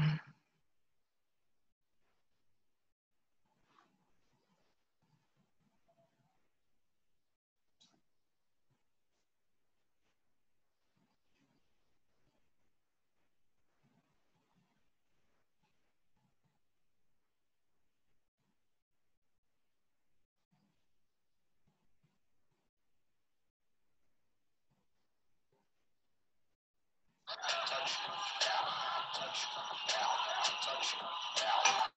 Mm-hmm. touch, down, touch, down, touch, down.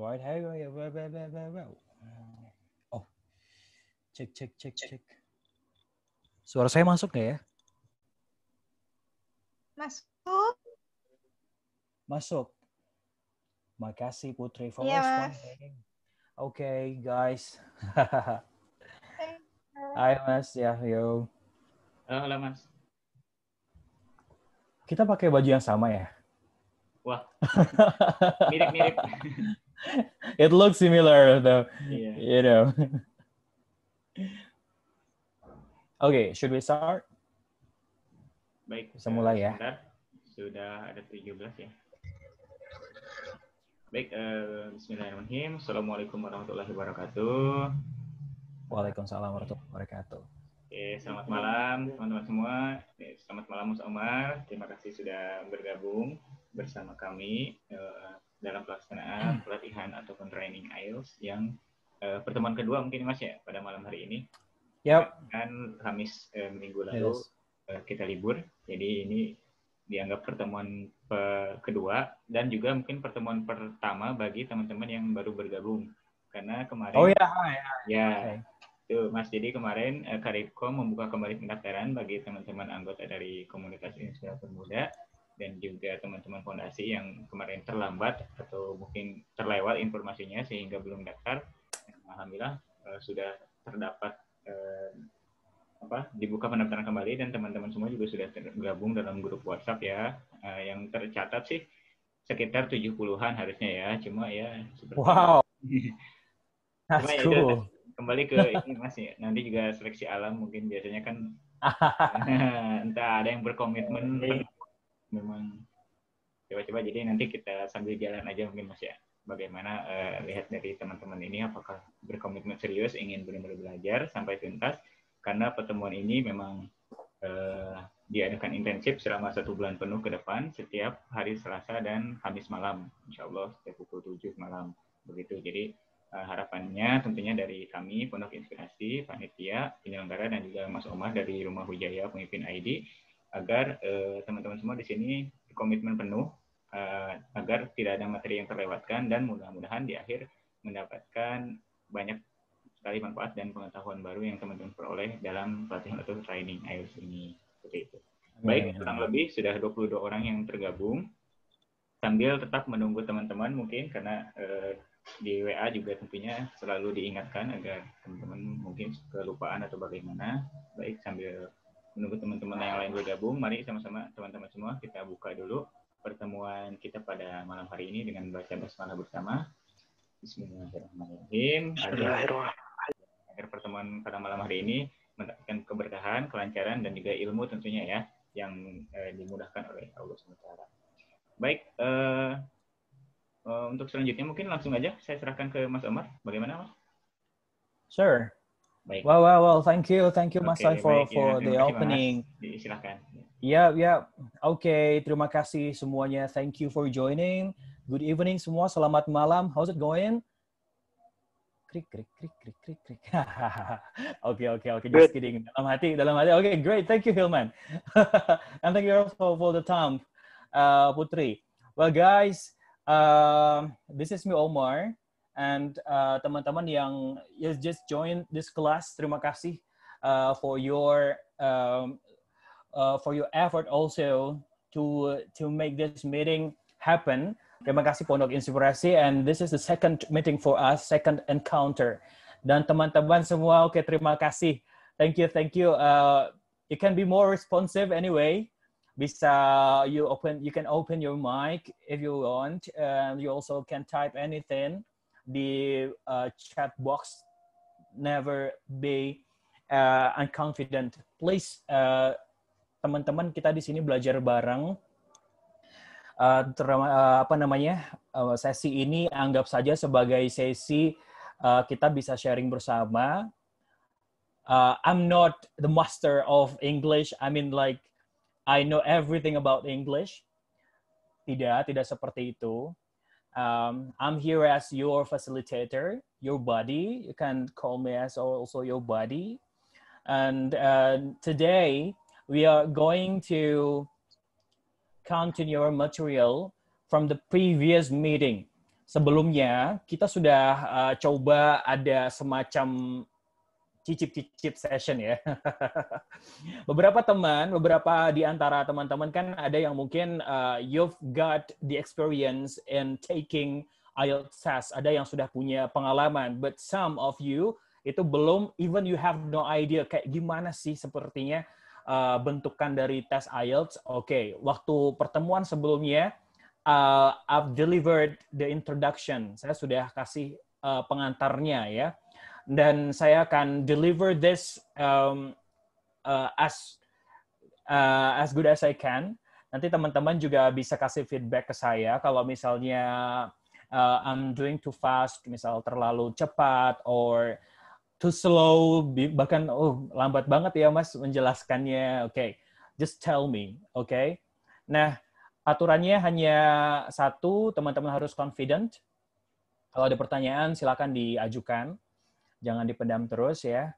White Halo ya. Oh. Cek cek cek cek. Suara saya masuk nggak ya? Masuk. Masuk. Makasih Putri for yeah. Iya, Oke, okay, guys. Hai Mas Yahyo. Halo, halo Mas. Kita pakai baju yang sama ya? Wah, mirip-mirip. it looks similar though. Yeah. You know. okay, should we start? Baik, bisa mulai ya. Sudah ada 17 ya. Baik, uh, bismillahirrahmanirrahim. Assalamualaikum warahmatullahi wabarakatuh. Waalaikumsalam warahmatullahi wabarakatuh. Oke, selamat malam teman-teman semua. Selamat malam Mas Omar. Terima kasih sudah bergabung bersama kami. Eh, dalam pelaksanaan hmm. pelatihan ataupun training IELTS yang uh, pertemuan kedua mungkin Mas ya pada malam hari ini. Yap. Kan Kamis uh, minggu lalu yes. uh, kita libur, jadi ini dianggap pertemuan pe kedua dan juga mungkin pertemuan pertama bagi teman-teman yang baru bergabung karena kemarin Oh ya, ah, ya. Ya. Okay. Tuh, Mas, jadi kemarin uh, membuka kembali pendaftaran bagi teman-teman anggota dari komunitas Indonesia Pemuda dan juga teman-teman fondasi yang kemarin terlambat atau mungkin terlewat informasinya sehingga belum daftar. Alhamdulillah uh, sudah terdapat uh, apa dibuka pendaftaran kembali dan teman-teman semua juga sudah tergabung dalam grup WhatsApp ya. Uh, yang tercatat sih sekitar 70-an harusnya ya. Cuma ya seperti Wow. Cuma ya, cool. kembali ke ini masih ya. Nanti juga seleksi alam mungkin biasanya kan entah ada yang berkomitmen iya memang coba-coba jadi nanti kita sambil jalan aja mungkin mas ya bagaimana uh, lihat dari teman-teman ini apakah berkomitmen serius ingin benar-benar belajar sampai tuntas karena pertemuan ini memang uh, diadakan intensif selama satu bulan penuh ke depan setiap hari Selasa dan Kamis malam Insya Allah setiap pukul tujuh malam begitu jadi uh, harapannya tentunya dari kami Pondok Inspirasi, Panitia, Penyelenggara dan juga Mas Omar dari Rumah Wijaya Pemimpin ID agar eh, teman-teman semua di sini komitmen penuh eh, agar tidak ada materi yang terlewatkan dan mudah-mudahan di akhir mendapatkan banyak sekali manfaat dan pengetahuan baru yang teman-teman peroleh dalam pelatihan atau training IELTS ini seperti itu. Baik, kurang lebih sudah 22 orang yang tergabung. Sambil tetap menunggu teman-teman mungkin karena eh, di WA juga tentunya selalu diingatkan agar teman-teman mungkin kelupaan atau bagaimana. Baik, sambil menunggu teman-teman yang lain bergabung. Mari sama-sama teman-teman semua kita buka dulu pertemuan kita pada malam hari ini dengan baca basmalah bersama. Bismillahirrahmanirrahim. Bismillahirrahmanirrahim. Agar pertemuan pada malam hari ini mendapatkan keberkahan, kelancaran, dan juga ilmu tentunya ya yang eh, dimudahkan oleh Allah SWT. Baik, eh, eh, untuk selanjutnya mungkin langsung aja saya serahkan ke Mas Omar. Bagaimana Mas? Sure. Baik. Wow, well, thank you, thank you Mas okay, Sai for, baik, for ya, the opening. Silakan. Ya, yeah, ya. Yeah. Oke, okay, terima kasih semuanya. Thank you for joining. Good evening semua. Selamat malam. How's it going? Krik, krik, krik, krik, krik, krik. Oke, oke, oke. Just kidding. Dalam hati, dalam hati. Oke, okay, great. Thank you, Hilman. And thank you also for the time, uh, Putri. Well, guys, uh, this is me, Omar. and uh, teman-teman uh, yang just join this class terima kasih uh, for your um, uh, for your effort also to to make this meeting happen terima kasih pondok inspirasi and this is the second meeting for us second encounter dan teman-teman semua oke okay, terima kasih thank you thank you uh, it can be more responsive anyway bisa you open you can open your mic if you want and you also can type anything di uh, chat box never be uh, unconfident please uh, teman-teman kita di sini belajar bareng uh, uh, apa namanya uh, sesi ini anggap saja sebagai sesi uh, kita bisa sharing bersama uh, I'm not the master of English I mean like I know everything about English tidak tidak seperti itu Um, I'm here as your facilitator, your buddy. You can call me as also your buddy. And uh, today we are going to continue our material from the previous meeting. Sebelumnya kita sudah uh, coba ada semacam cicip-cicip session ya. beberapa teman, beberapa di antara teman-teman kan ada yang mungkin uh, you've got the experience in taking IELTS test, ada yang sudah punya pengalaman, but some of you itu belum even you have no idea kayak gimana sih sepertinya uh, bentukan dari tes IELTS. Oke, okay. waktu pertemuan sebelumnya uh, I've delivered the introduction. Saya sudah kasih uh, pengantarnya ya dan saya akan deliver this um, uh, as uh, as good as I can. Nanti teman-teman juga bisa kasih feedback ke saya kalau misalnya uh, I'm doing too fast, misal terlalu cepat or too slow, bahkan oh lambat banget ya Mas menjelaskannya. Oke, okay. just tell me, oke. Okay? Nah, aturannya hanya satu, teman-teman harus confident. Kalau ada pertanyaan silakan diajukan jangan dipendam terus ya.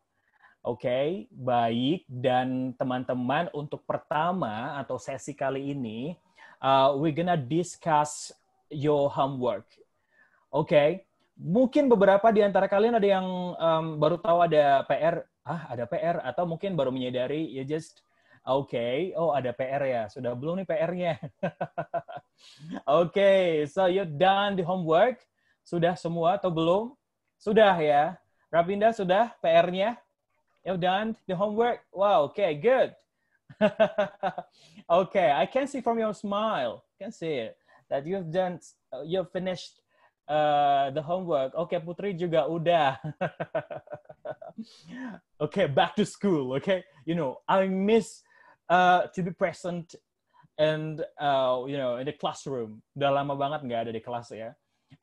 Oke, okay, baik. Dan teman-teman, untuk pertama atau sesi kali ini, uh, we're gonna discuss your homework. Oke, okay. mungkin beberapa di antara kalian ada yang um, baru tahu ada PR, ah ada PR, atau mungkin baru menyadari, you just Oke, okay. oh ada PR ya. Sudah belum nih PR-nya? Oke, okay. so you done the homework? Sudah semua atau belum? Sudah ya. Rapinda sudah PR-nya? You've ya done the homework? Wow, okay, good. okay, I can see from your smile, I can see it, that you've done, uh, you've finished uh, the homework. Oke, okay, Putri juga udah. okay, back to school. Okay, you know, I miss uh, to be present and uh, you know in the classroom. Udah lama banget nggak ada di kelas ya.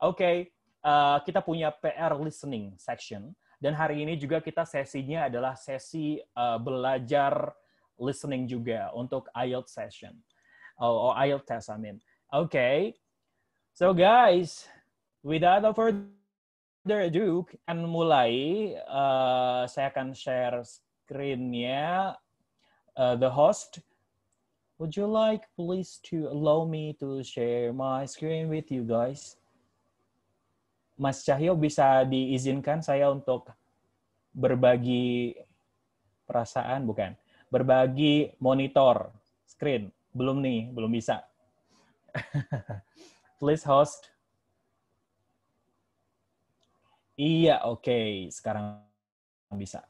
Oke, okay, uh, kita punya PR listening section dan hari ini juga kita sesinya adalah sesi uh, belajar listening juga untuk IELTS session oh, oh IELTS test I mean. Oke. Okay. So guys, without further ado, akan mulai uh, saya akan share screen-nya uh, the host Would you like please to allow me to share my screen with you guys? Mas Cahyo bisa diizinkan saya untuk berbagi perasaan, bukan? Berbagi monitor, screen. Belum nih, belum bisa. Please host. Iya, oke. Okay. Sekarang bisa.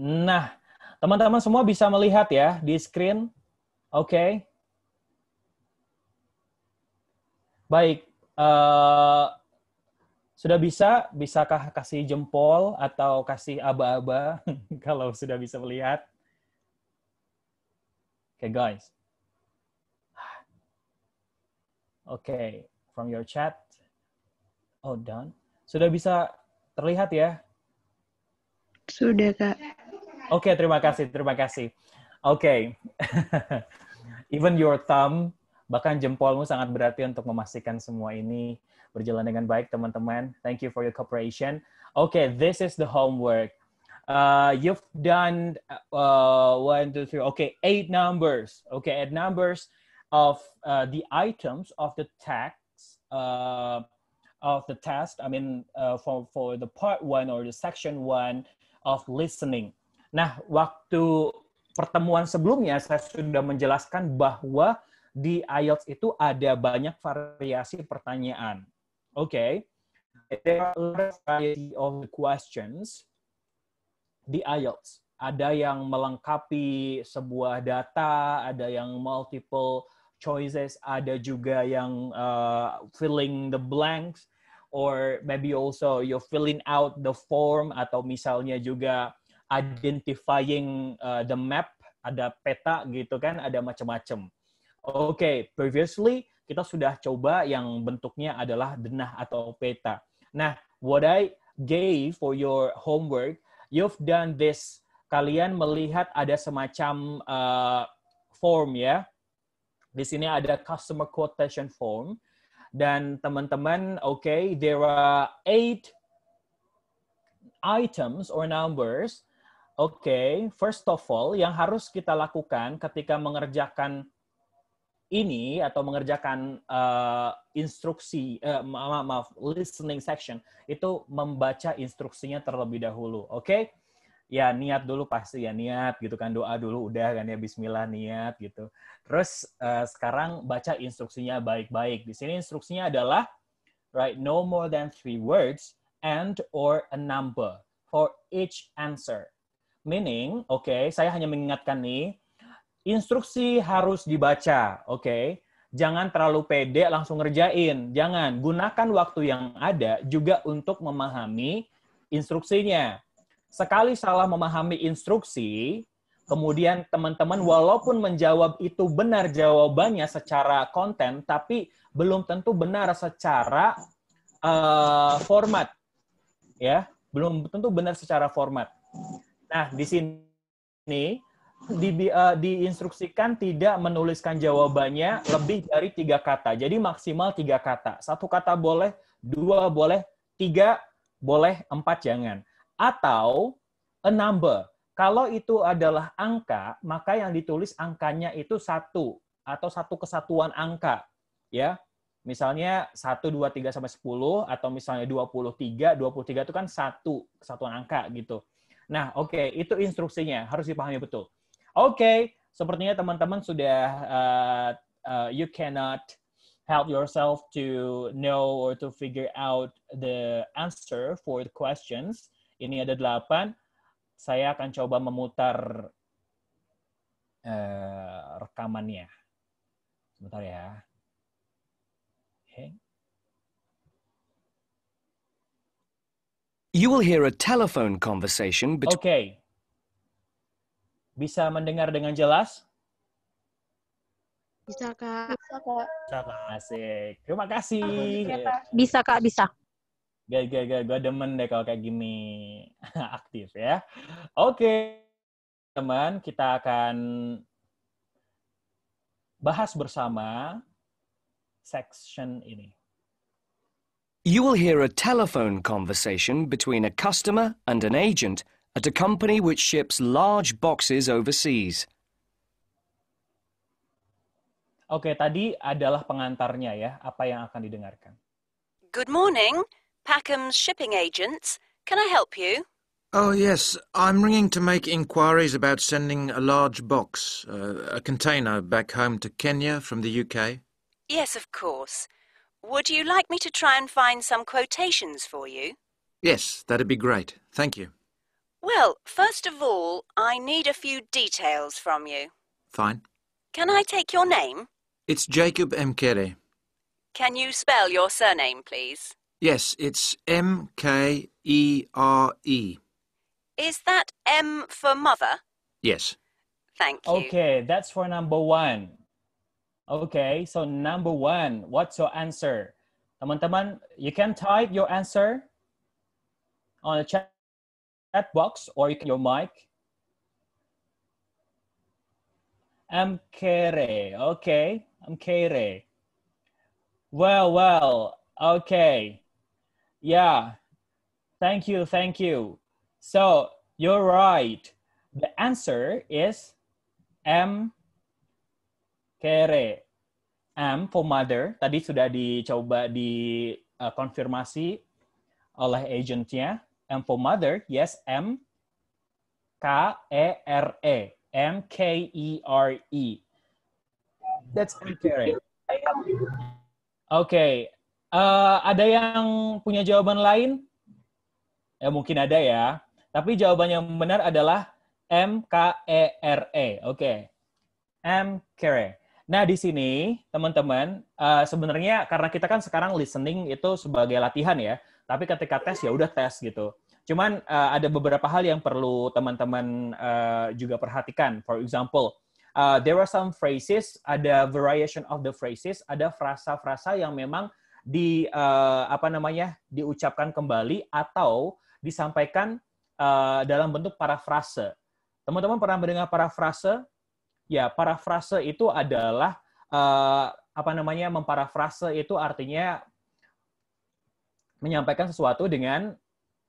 Nah, teman-teman semua bisa melihat ya di screen. Oke. Okay. Baik, uh, sudah bisa, bisakah kasih jempol atau kasih aba-aba kalau sudah bisa melihat? Oke okay, guys. Oke, okay, from your chat. Oh done. Sudah bisa terlihat ya? Sudah kak. Oke, okay, terima kasih, terima kasih. Oke, okay. even your thumb Bahkan jempolmu sangat berarti untuk memastikan semua ini berjalan dengan baik, teman-teman. Thank you for your cooperation. Okay, this is the homework. Uh, you've done uh, one, two, three. Okay, eight numbers. Okay, eight numbers of uh, the items of the text uh, of the test. I mean, uh, for for the part one or the section one of listening. Nah, waktu pertemuan sebelumnya saya sudah menjelaskan bahwa di IELTS itu ada banyak variasi pertanyaan. Oke. Okay. There are variety of questions di IELTS. Ada yang melengkapi sebuah data, ada yang multiple choices, ada juga yang uh, filling the blanks, or maybe also you filling out the form, atau misalnya juga identifying uh, the map, ada peta gitu kan, ada macam-macam. Oke, okay, previously kita sudah coba yang bentuknya adalah denah atau peta. Nah, what I gave for your homework, you've done this. Kalian melihat ada semacam uh, form ya. Di sini ada customer quotation form. Dan teman-teman, oke, okay, there are eight items or numbers. Oke, okay, first of all, yang harus kita lakukan ketika mengerjakan ini atau mengerjakan uh, instruksi uh, eh, maaf, maaf listening section itu membaca instruksinya terlebih dahulu oke okay? ya niat dulu pasti ya niat gitu kan doa dulu udah kan ya bismillah niat gitu terus uh, sekarang baca instruksinya baik-baik di sini instruksinya adalah right no more than three words and or a number for each answer meaning oke okay, saya hanya mengingatkan nih instruksi harus dibaca, oke? Okay? Jangan terlalu pede langsung ngerjain, jangan. Gunakan waktu yang ada juga untuk memahami instruksinya. Sekali salah memahami instruksi, kemudian teman-teman walaupun menjawab itu benar jawabannya secara konten, tapi belum tentu benar secara uh, format, ya, belum tentu benar secara format. Nah, di sini di, uh, diinstruksikan tidak menuliskan jawabannya lebih dari tiga kata. Jadi maksimal tiga kata. Satu kata boleh, dua boleh, tiga boleh, empat jangan. Atau a number. Kalau itu adalah angka, maka yang ditulis angkanya itu satu atau satu kesatuan angka. Ya, misalnya 1, 2, 3, sampai 10, atau misalnya 23, 23 itu kan satu kesatuan angka gitu. Nah, oke, okay, itu instruksinya, harus dipahami betul. Oke, okay, sepertinya teman-teman sudah uh, uh, you cannot help yourself to know or to figure out the answer for the questions. Ini ada delapan. Saya akan coba memutar uh, rekamannya. Sebentar ya. Okay. You will hear a telephone conversation between... Okay bisa mendengar dengan jelas? Bisa, Kak. Bisa, Kak. Bisa, Kak. Asik. Terima kasih. Bisa, Kak. Iya. Bisa, Kak. Bisa. Gak, gak, gak. Gue demen deh kalau kayak gini. Aktif ya. Oke. Okay. Teman, kita akan bahas bersama section ini. You will hear a telephone conversation between a customer and an agent – at a company which ships large boxes overseas. Oke, okay, tadi adalah pengantarnya ya, apa yang akan didengarkan. Good morning, Packham's shipping agents. Can I help you? Oh, yes. I'm ringing to make inquiries about sending a large box, uh, a container, back home to Kenya from the UK. Yes, of course. Would you like me to try and find some quotations for you? Yes, that'd be great. Thank you. Well, first of all, I need a few details from you. Fine. Can I take your name? It's Jacob Mkere. Can you spell your surname, please? Yes, it's M K E R E. Is that M for mother? Yes. Thank you. Okay, that's for number one. Okay, so number one, what's your answer? Teman-teman, you can type your answer on the chat chat box or you can your mic. Amkere, okay, Amkere. Well, well, okay. Yeah, thank you, thank you. So you're right. The answer is M kere. M for mother. Tadi sudah dicoba dikonfirmasi eh, oleh agentnya. M for mother, yes, M K E R E. M K E R E. That's M K E, e. Oke. Okay. Uh, eh, ada yang punya jawaban lain? Ya mungkin ada ya. Tapi jawaban yang benar adalah M K E R E. Oke. Okay. M e, e. Nah, di sini teman-teman, uh, sebenarnya karena kita kan sekarang listening itu sebagai latihan ya. Tapi ketika tes ya udah tes gitu. Cuman uh, ada beberapa hal yang perlu teman-teman uh, juga perhatikan. For example, uh, there are some phrases, ada variation of the phrases, ada frasa-frasa yang memang di uh, apa namanya diucapkan kembali atau disampaikan uh, dalam bentuk parafrase. Teman-teman pernah mendengar parafrase? Ya, parafrase itu adalah uh, apa namanya memparafrase itu artinya menyampaikan sesuatu dengan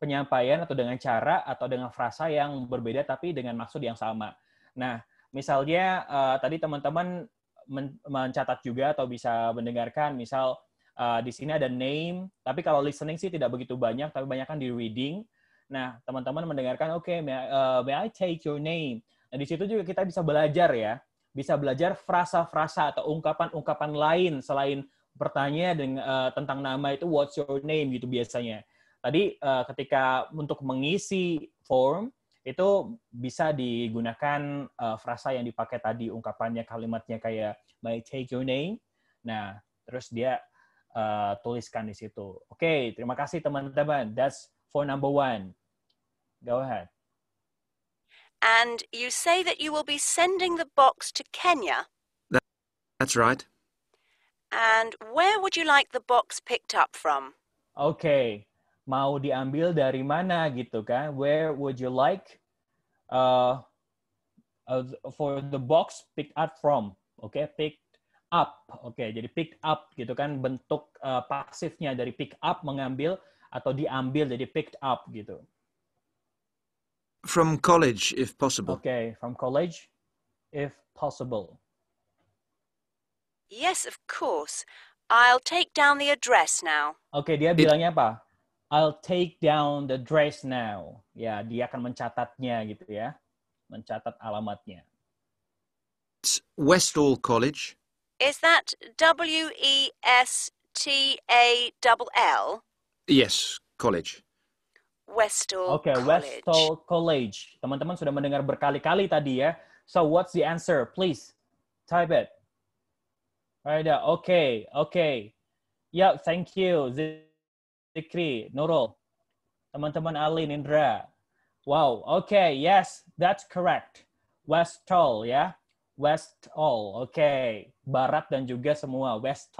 penyampaian atau dengan cara atau dengan frasa yang berbeda tapi dengan maksud yang sama. Nah, misalnya uh, tadi teman-teman men mencatat juga atau bisa mendengarkan misal uh, di sini ada name, tapi kalau listening sih tidak begitu banyak tapi banyak kan di reading. Nah, teman-teman mendengarkan oke okay, may, I, uh, eh, may I take your name. Nah, di situ juga kita bisa belajar ya. Bisa belajar frasa-frasa atau ungkapan-ungkapan lain selain bertanya dengan, uh, tentang nama itu what's your name gitu biasanya. Tadi uh, ketika untuk mengisi form itu bisa digunakan uh, frasa yang dipakai tadi ungkapannya kalimatnya kayak my take your name. Nah, terus dia uh, tuliskan di situ. Oke, okay, terima kasih teman-teman. That's for number one. Go ahead. And you say that you will be sending the box to Kenya. that's right. And where would you like the box picked up from? Okay, mau diambil dari mana gitu kan? Where would you like uh, uh for the box picked up from? Oke, okay? picked up. Oke, okay? jadi pick up gitu kan bentuk uh, pasifnya dari pick up mengambil atau diambil jadi picked up gitu. From college if possible. Oke, okay, from college if possible. Yes, of course. I'll take down the address now. Oke, okay, dia bilangnya apa? I'll take down the dress now. Ya, dia akan mencatatnya gitu ya. Mencatat alamatnya. Westall College. Is that W E S T A L L? Yes, college. Westall okay, College. Westall College. Teman-teman sudah mendengar berkali-kali tadi ya. So what's the answer? Please type it. Right. Oke, okay, Okay. Yeah, thank you. Fikri, Nurul, teman-teman Ali, Indra. Wow, okay, yes, that's correct. West ya. Yeah. West oke. Okay. Barat dan juga semua, West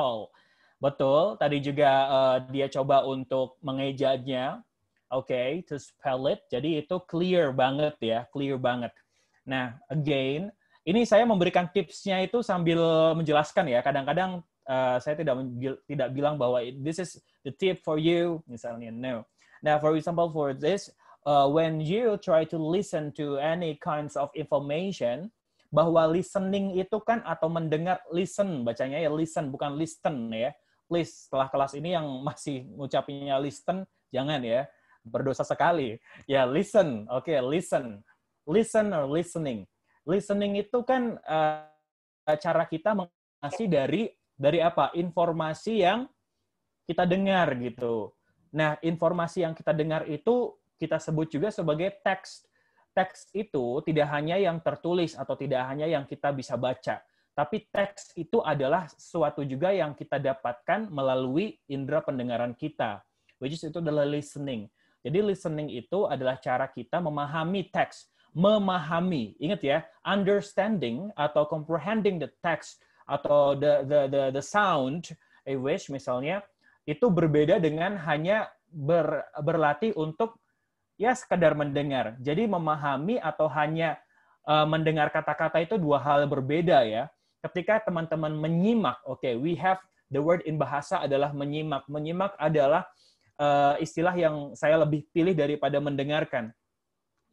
Betul, tadi juga uh, dia coba untuk mengejanya. Oke, okay, to spell it. Jadi itu clear banget ya, clear banget. Nah, again, ini saya memberikan tipsnya itu sambil menjelaskan ya. Kadang-kadang uh, saya tidak tidak bilang bahwa this is the tip for you misalnya no nah for example for this uh, when you try to listen to any kinds of information bahwa listening itu kan atau mendengar listen bacanya ya listen bukan listen ya please setelah kelas ini yang masih ngucapinnya listen jangan ya berdosa sekali ya listen oke okay, listen listen or listening listening itu kan uh, cara kita mengasih dari dari apa informasi yang kita dengar gitu. Nah, informasi yang kita dengar itu kita sebut juga sebagai teks. Teks itu tidak hanya yang tertulis atau tidak hanya yang kita bisa baca, tapi teks itu adalah suatu juga yang kita dapatkan melalui indera pendengaran kita, which is itu adalah listening. Jadi listening itu adalah cara kita memahami teks, memahami. Ingat ya, understanding atau comprehending the text atau the the the, the sound, a eh, wish misalnya itu berbeda dengan hanya ber, berlatih untuk ya sekedar mendengar. Jadi memahami atau hanya uh, mendengar kata-kata itu dua hal berbeda ya. Ketika teman-teman menyimak, oke, okay, we have the word in bahasa adalah menyimak. Menyimak adalah uh, istilah yang saya lebih pilih daripada mendengarkan.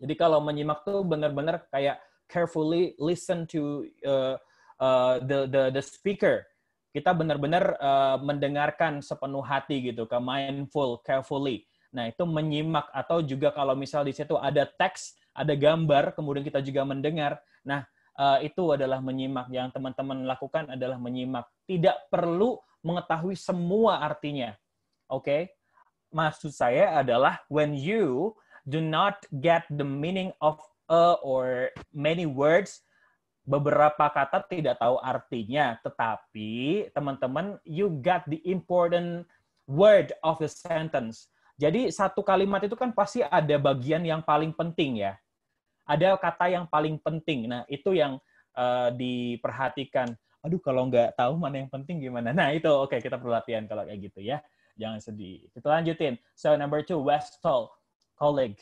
Jadi kalau menyimak tuh benar-benar kayak carefully listen to uh, uh, the the the speaker kita benar-benar uh, mendengarkan sepenuh hati gitu ke mindful carefully nah itu menyimak atau juga kalau misal di situ ada teks ada gambar kemudian kita juga mendengar nah uh, itu adalah menyimak yang teman-teman lakukan adalah menyimak tidak perlu mengetahui semua artinya oke okay? maksud saya adalah when you do not get the meaning of a or many words beberapa kata tidak tahu artinya, tetapi teman-teman you got the important word of the sentence. Jadi satu kalimat itu kan pasti ada bagian yang paling penting ya. Ada kata yang paling penting. Nah, itu yang uh, diperhatikan. Aduh, kalau nggak tahu mana yang penting gimana. Nah, itu oke okay, kita perhatian kalau kayak gitu ya. Jangan sedih. Kita lanjutin. So number two, Westall, colleague.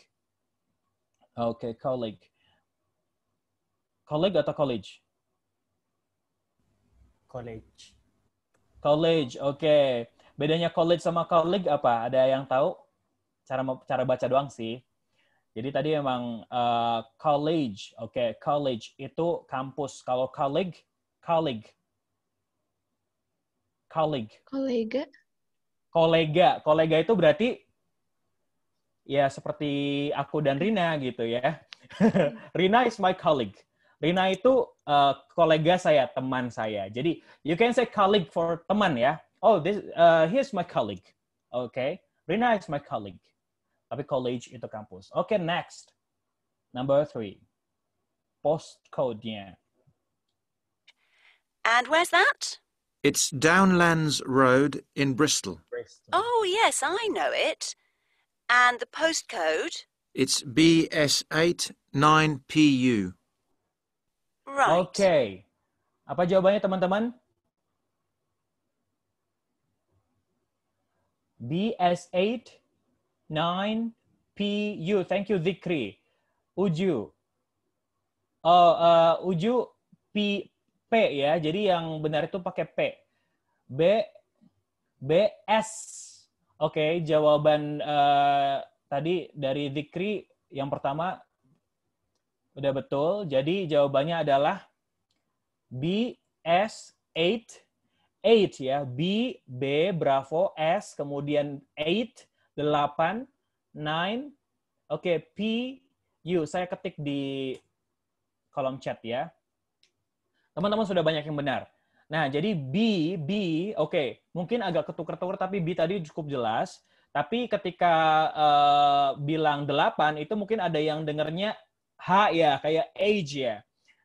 Oke, okay, colleague. College atau college? College. College, oke. Okay. Bedanya college sama college apa? Ada yang tahu? Cara cara baca doang sih. Jadi tadi emang uh, eh, college, oke, okay, college itu kampus. Kalau college, college. College. Kolega. Kolega, kolega itu berarti ya seperti aku dan Rina gitu ya. Rina is my colleague. Rina itu uh, kolega saya, teman saya. Jadi you can say colleague for teman ya. Oh, this uh, eh, here's my colleague. okay. Rina is my colleague. Tapi college itu kampus. okay, next. Number three. Postcode-nya. And where's that? It's Downlands Road in Bristol. Bristol. Oh, yes, I know it. And the postcode? It's BS89PU. right. Oke. Okay. Apa jawabannya teman-teman? B BS8 9 U. Thank you Zikri. Uju. Oh, uh, Uju P P ya. Jadi yang benar itu pakai P. B B S. Oke, okay, jawaban uh, tadi dari Zikri yang pertama Udah betul. Jadi jawabannya adalah B S 8 8 ya. B B Bravo S kemudian 8 8 9 Oke, okay, P U saya ketik di kolom chat ya. Teman-teman sudah banyak yang benar. Nah, jadi B, B, oke, okay, mungkin agak ketuker tukar tapi B tadi cukup jelas. Tapi ketika uh, bilang 8, itu mungkin ada yang dengernya H ya, kayak age ya.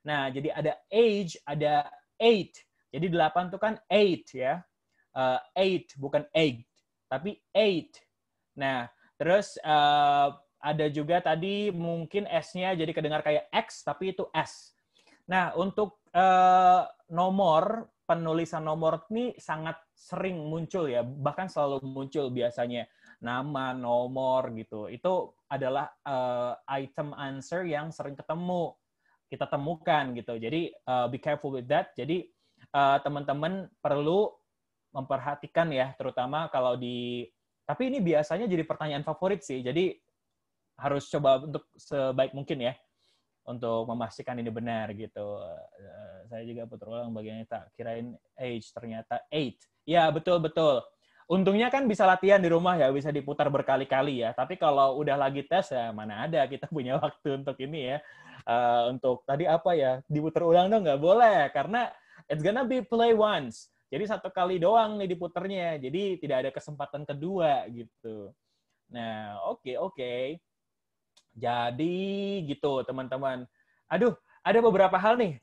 Nah, jadi ada age, ada eight. Jadi delapan itu kan eight ya. Uh, eight, bukan eight, tapi eight. Nah, terus uh, ada juga tadi mungkin S-nya jadi kedengar kayak X, tapi itu S. Nah, untuk uh, nomor, penulisan nomor ini sangat sering muncul ya, bahkan selalu muncul biasanya. Nama, nomor gitu. Itu adalah uh, item answer yang sering ketemu kita temukan gitu. Jadi uh, be careful with that. Jadi uh, teman-teman perlu memperhatikan ya, terutama kalau di tapi ini biasanya jadi pertanyaan favorit sih. Jadi harus coba untuk sebaik mungkin ya untuk memastikan ini benar gitu. Uh, saya juga putar ulang bagiannya tak kirain age ternyata eight. Ya betul betul untungnya kan bisa latihan di rumah ya, bisa diputar berkali-kali ya. Tapi kalau udah lagi tes ya mana ada kita punya waktu untuk ini ya. Uh, untuk tadi apa ya, diputar ulang dong nggak boleh karena it's gonna be play once. Jadi satu kali doang nih diputernya. Jadi tidak ada kesempatan kedua gitu. Nah, oke okay, oke. Okay. Jadi gitu teman-teman. Aduh, ada beberapa hal nih.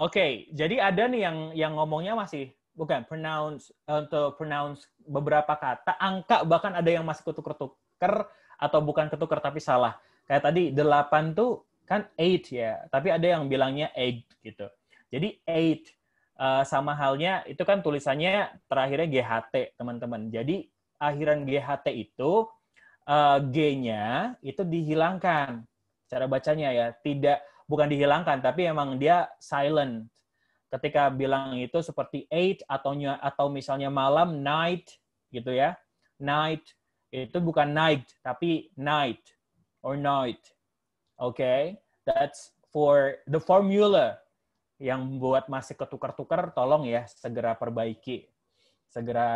Oke, okay, jadi ada nih yang yang ngomongnya masih bukan pronounce eh, untuk pronounce beberapa kata angka bahkan ada yang masih ketuker-tuker atau bukan ketuker tapi salah kayak tadi delapan tuh kan eight ya tapi ada yang bilangnya eight gitu jadi eight uh, sama halnya itu kan tulisannya terakhirnya GHT teman-teman jadi akhiran GHT itu uh, G-nya itu dihilangkan cara bacanya ya tidak bukan dihilangkan tapi emang dia silent ketika bilang itu seperti eight atau atau misalnya malam night gitu ya night itu bukan night tapi night or night oke okay? that's for the formula yang buat masih ketukar-tukar tolong ya segera perbaiki segera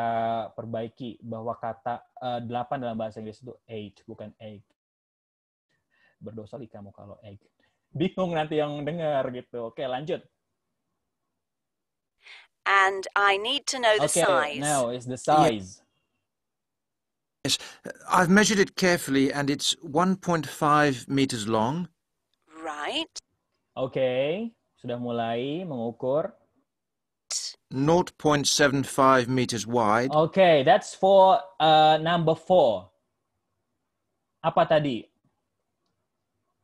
perbaiki bahwa kata uh, eh, 8 dalam bahasa Inggris itu eight bukan egg berdosa li kamu kalau egg bingung nanti yang dengar gitu oke lanjut and I need to know the okay, size. Now is the size. Yes, I've measured it carefully and it's 1.5 meters long. Right. Okay, sudah mulai mengukur. 0.75 meters wide. Okay, that's for uh, number four. Apa tadi?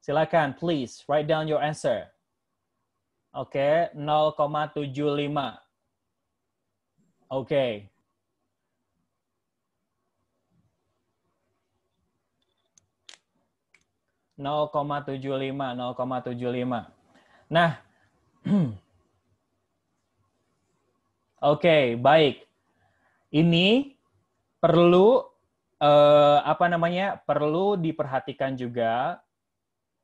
Silakan, please write down your answer. Oke, okay, 0,75. Okay. nol koma tujuh lima nol koma tujuh lima Nah, oke, okay, baik. Ini perlu eh, apa namanya? Perlu diperhatikan juga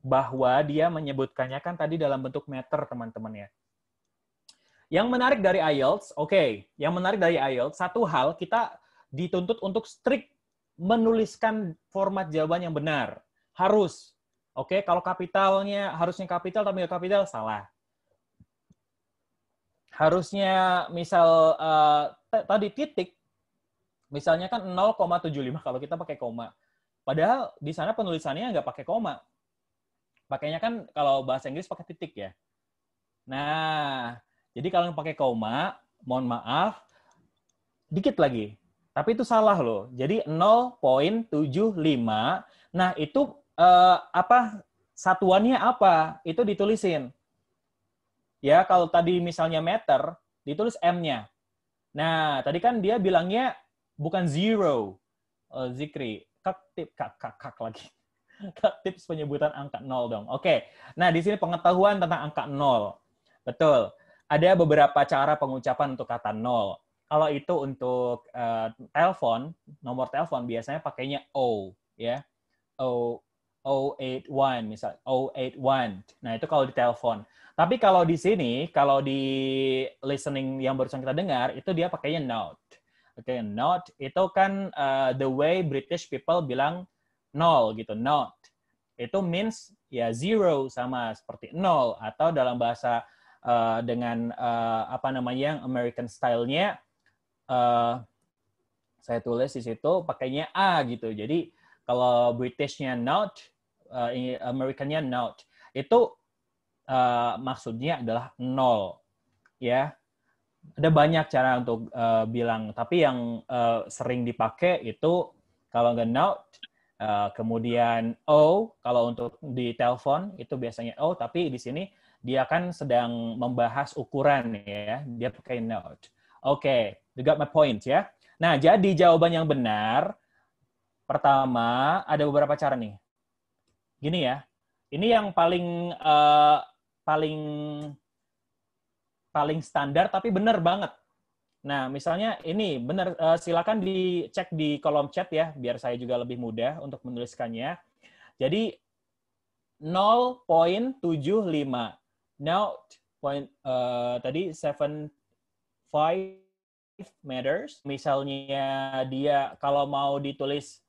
bahwa dia menyebutkannya kan tadi dalam bentuk meter, teman-teman ya. Yang menarik dari IELTS, oke, okay. yang menarik dari IELTS, satu hal kita dituntut untuk strict menuliskan format jawaban yang benar. Harus. Oke, okay? kalau kapitalnya harusnya kapital tapi nggak kapital salah. Harusnya misal uh, tadi titik misalnya kan 0,75 kalau kita pakai koma. Padahal di sana penulisannya nggak pakai koma. Pakainya kan kalau bahasa Inggris pakai titik ya. Nah, jadi kalau yang pakai koma, mohon maaf, dikit lagi. Tapi itu salah loh. Jadi 0.75. Nah, itu eh, apa satuannya apa? Itu ditulisin. Ya, kalau tadi misalnya meter, ditulis M-nya. Nah, tadi kan dia bilangnya bukan zero, uh, Zikri. Kak tip, kak, kak, kak lagi. Kak tips penyebutan angka nol dong. Oke, okay. nah di sini pengetahuan tentang angka nol. Betul ada beberapa cara pengucapan untuk kata nol. Kalau itu untuk uh, telepon, nomor telepon biasanya pakainya O, ya. O o misalnya. misal 81 Nah, itu kalau di telepon. Tapi kalau di sini, kalau di listening yang barusan kita dengar, itu dia pakainya not. Oke, okay, not itu kan uh, the way British people bilang nol gitu, not. Itu means ya zero sama seperti nol atau dalam bahasa uh, dengan uh, apa namanya yang American style-nya uh, saya tulis di situ pakainya a gitu. Jadi kalau British-nya not, uh, American-nya not. Itu uh, maksudnya adalah nol. Ya. Ada banyak cara untuk uh, bilang, tapi yang uh, sering dipakai itu kalau nggak not, uh, kemudian O, kalau untuk di telepon itu biasanya O, tapi di sini dia kan sedang membahas ukuran ya. Dia pakai note. Oke, okay, you got my point ya. Nah, jadi jawaban yang benar pertama ada beberapa cara nih. Gini ya. Ini yang paling uh, paling paling standar tapi benar banget. Nah, misalnya ini benar uh, silakan dicek di kolom chat ya biar saya juga lebih mudah untuk menuliskannya. Jadi 0.75 Now, point uh, tadi seven five matters. Misalnya dia kalau mau ditulis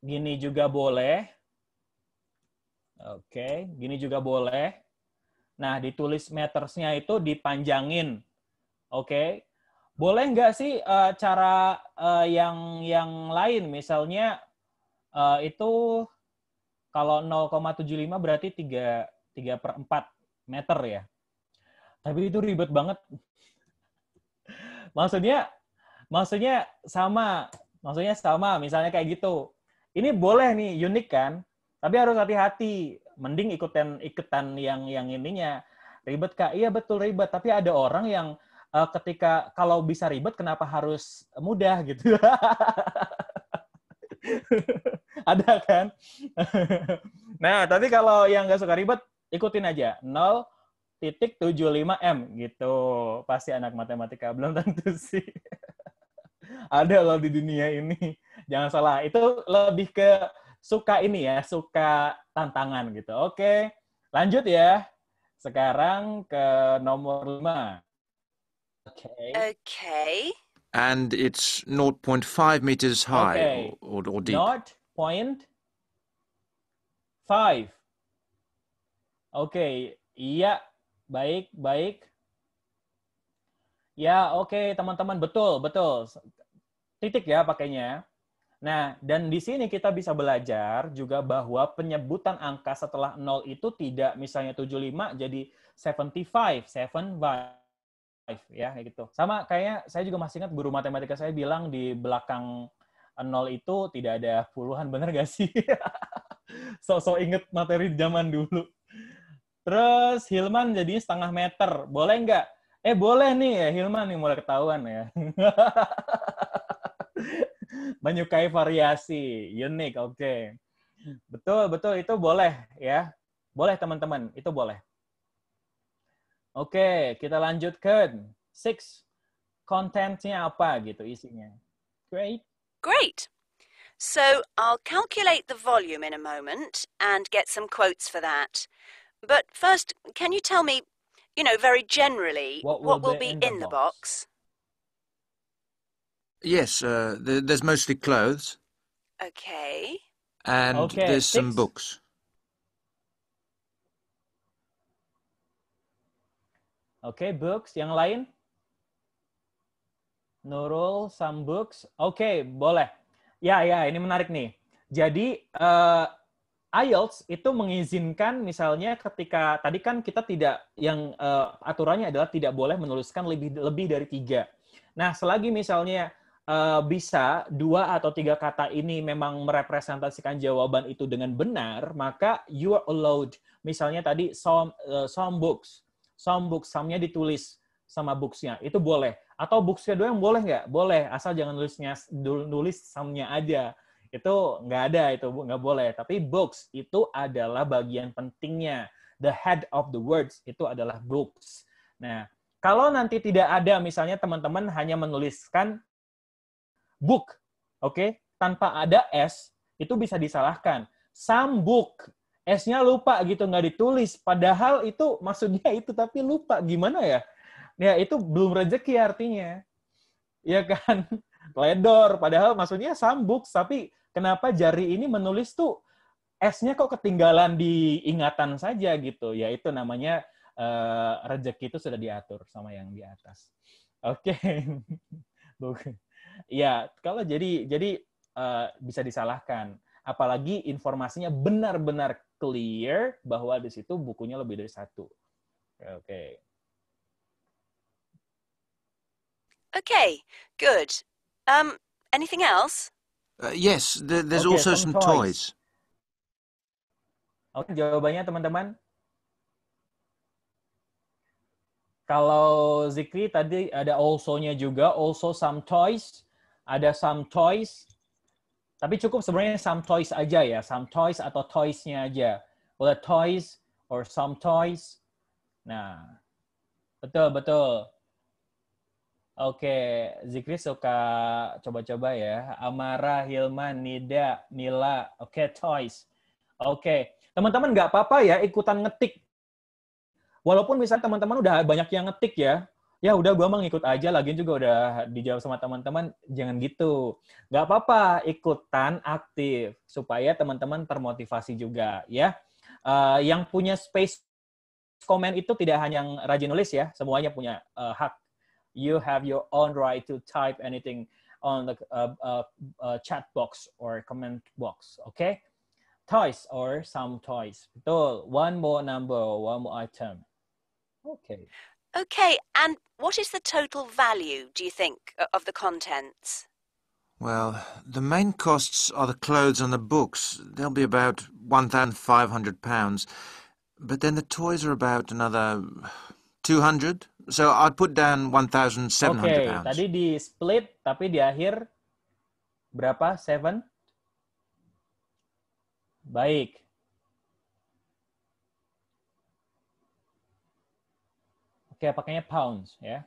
gini juga boleh. Oke, okay. gini juga boleh. Nah, ditulis metersnya itu dipanjangin. Oke, okay. boleh nggak sih uh, cara uh, yang yang lain? Misalnya uh, itu kalau 0,75 berarti tiga 3 per 4 meter ya. Tapi itu ribet banget. maksudnya, maksudnya sama. Maksudnya sama, misalnya kayak gitu. Ini boleh nih, unik kan? Tapi harus hati-hati. Mending ikutan ikutan yang yang ininya. Ribet kak? Iya betul ribet. Tapi ada orang yang uh, ketika kalau bisa ribet kenapa harus mudah gitu. ada kan? nah, tapi kalau yang nggak suka ribet, ikutin aja 0 titik 75 m gitu pasti anak matematika belum tentu sih ada loh di dunia ini jangan salah itu lebih ke suka ini ya suka tantangan gitu oke lanjut ya sekarang ke nomor 5 oke okay. okay. and it's 0.5 meters high okay. or, or deep 0.5 Oke, okay. iya, baik, baik. Ya, oke, okay, teman-teman, betul, betul. Titik ya pakainya. Nah, dan di sini kita bisa belajar juga bahwa penyebutan angka setelah 0 itu tidak misalnya 75 jadi 75, 75 ya gitu. Sama kayaknya saya juga masih ingat guru matematika saya bilang di belakang nol itu tidak ada puluhan, bener gak sih? So-so inget materi zaman dulu. Terus Hilman jadi setengah meter. Boleh nggak? Eh boleh nih ya Hilman nih mulai ketahuan ya. Menyukai variasi, unik, oke. Okay. Betul, betul itu boleh ya. Boleh teman-teman, itu boleh. Oke, okay, kita lanjutkan. Six, kontennya apa gitu isinya. Great. Great. So I'll calculate the volume in a moment and get some quotes for that. But first, can you tell me, you know, very generally, what will, what will be in, the, box? box? Yes, uh, there's mostly clothes. Okay. And okay, there's six. some books. Okay, books. Yang lain? Nurul, some books. okay, boleh. Ya, ya, ini menarik nih. Jadi, uh, IELTS itu mengizinkan misalnya ketika tadi kan kita tidak yang uh, aturannya adalah tidak boleh menuliskan lebih lebih dari tiga. Nah selagi misalnya uh, bisa dua atau tiga kata ini memang merepresentasikan jawaban itu dengan benar, maka you are allowed. Misalnya tadi some uh, some books, some books, some-nya ditulis sama books itu boleh. Atau books doang boleh nggak? Boleh asal jangan nulisnya nulis some-nya aja itu nggak ada itu nggak boleh tapi books itu adalah bagian pentingnya the head of the words itu adalah books nah kalau nanti tidak ada misalnya teman-teman hanya menuliskan book oke okay? tanpa ada s itu bisa disalahkan some book s-nya lupa gitu nggak ditulis padahal itu maksudnya itu tapi lupa gimana ya ya itu belum rezeki artinya ya kan ledor padahal maksudnya some tapi kenapa jari ini menulis tuh S-nya kok ketinggalan di ingatan saja gitu. Ya itu namanya uh, eh, rezeki itu sudah diatur sama yang di atas. Oke. Okay. ya, kalau jadi jadi uh, bisa disalahkan. Apalagi informasinya benar-benar clear bahwa di situ bukunya lebih dari satu. Oke. Okay. Okay, good. Um, anything else? Uh, yes, there, there's okay, also some, some toys. toys. Oke, okay, jawabannya teman-teman. Kalau Zikri tadi ada also-nya juga, also some toys, ada some toys. Tapi cukup sebenarnya some toys aja ya, some toys atau toys-nya aja. Boleh toys or some toys. Nah, betul betul. Oke, Zikri suka coba-coba ya. Amara, Hilman, Nida, Mila, oke, choice. Toys. Oke, teman-teman nggak apa-apa ya ikutan ngetik. Walaupun misalnya teman-teman udah banyak yang ngetik ya, ya udah gue emang ikut aja, lagi juga udah dijawab sama teman-teman, jangan gitu. Nggak apa-apa, ikutan aktif. Supaya teman-teman termotivasi juga ya. Uh, yang punya space komen itu tidak hanya yang rajin nulis ya, semuanya punya uh, hak you have your own right to type anything on the uh, uh, uh, chat box or comment box okay toys or some toys betul one more number one more item okay okay and what is the total value do you think of the contents well the main costs are the clothes and the books they'll be about 1500 pounds but then the toys are about another 200 So I'd put down 1,700 okay, pounds. tadi di split tapi di akhir berapa? Seven? Baik. Oke, pakainya pounds ya.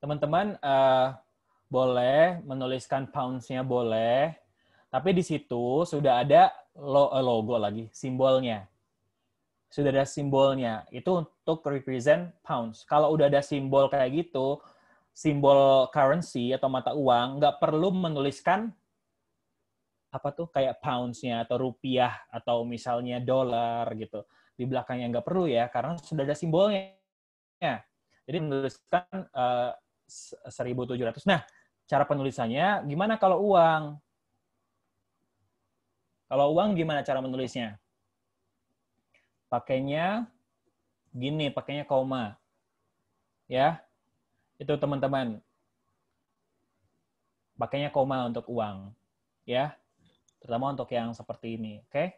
Teman-teman uh, boleh menuliskan pounds-nya boleh, tapi di situ sudah ada logo lagi, simbolnya. Sudah ada simbolnya. Itu untuk represent pounds. Kalau udah ada simbol kayak gitu, simbol currency atau mata uang, nggak perlu menuliskan apa tuh kayak poundsnya atau rupiah atau misalnya dolar gitu. Di belakangnya nggak perlu ya, karena sudah ada simbolnya. Jadi menuliskan eh, uh, 1.700. Nah, cara penulisannya gimana kalau uang? Kalau uang gimana cara menulisnya? Pakainya Gini, pakainya koma. Ya. Itu teman-teman. Pakainya koma untuk uang. Ya. Terutama untuk yang seperti ini. Oke?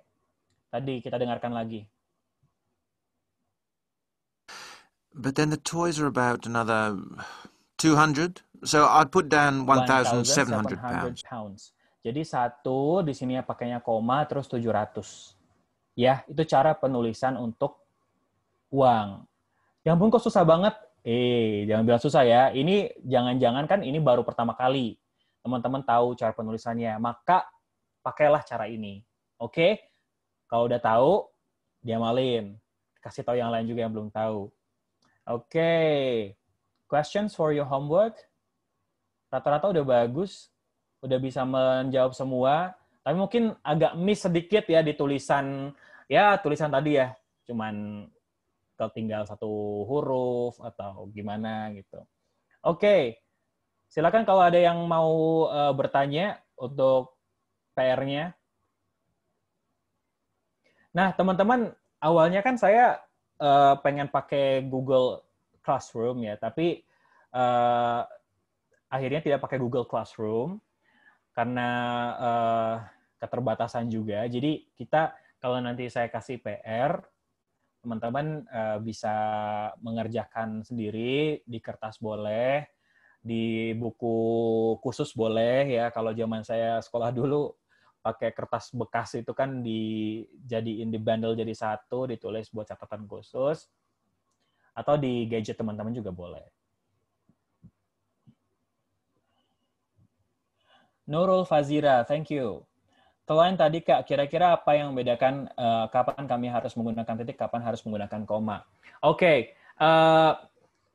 Tadi kita dengarkan lagi. But then the toys are about another 200. So I'd put down 1,700 pounds. pounds. Jadi satu di sini ya, pakainya koma terus 700. Ya, itu cara penulisan untuk uang. yang pun kok susah banget. Eh, jangan bilang susah ya. Ini jangan-jangan kan ini baru pertama kali teman-teman tahu cara penulisannya. Maka pakailah cara ini. Oke? Okay? Kalau udah tahu, diamalin. Kasih tahu yang lain juga yang belum tahu. Oke. Okay. Questions for your homework? Rata-rata udah bagus, udah bisa menjawab semua, tapi mungkin agak miss sedikit ya di tulisan ya tulisan tadi ya. Cuman tinggal satu huruf atau gimana gitu. Oke, okay. silakan kalau ada yang mau uh, bertanya untuk PR-nya. Nah, teman-teman, awalnya kan saya uh, pengen pakai Google Classroom ya, tapi uh, akhirnya tidak pakai Google Classroom karena uh, keterbatasan juga. Jadi kita kalau nanti saya kasih PR, teman-teman uh, bisa mengerjakan sendiri di kertas boleh, di buku khusus boleh ya. Kalau zaman saya sekolah dulu pakai kertas bekas itu kan dijadiin di bundle jadi satu, ditulis buat catatan khusus atau di gadget teman-teman juga boleh. Nurul Fazira, thank you. Kalau tadi Kak, kira-kira apa yang membedakan uh, kapan kami harus menggunakan titik, kapan harus menggunakan koma? Oke, okay. uh, eh,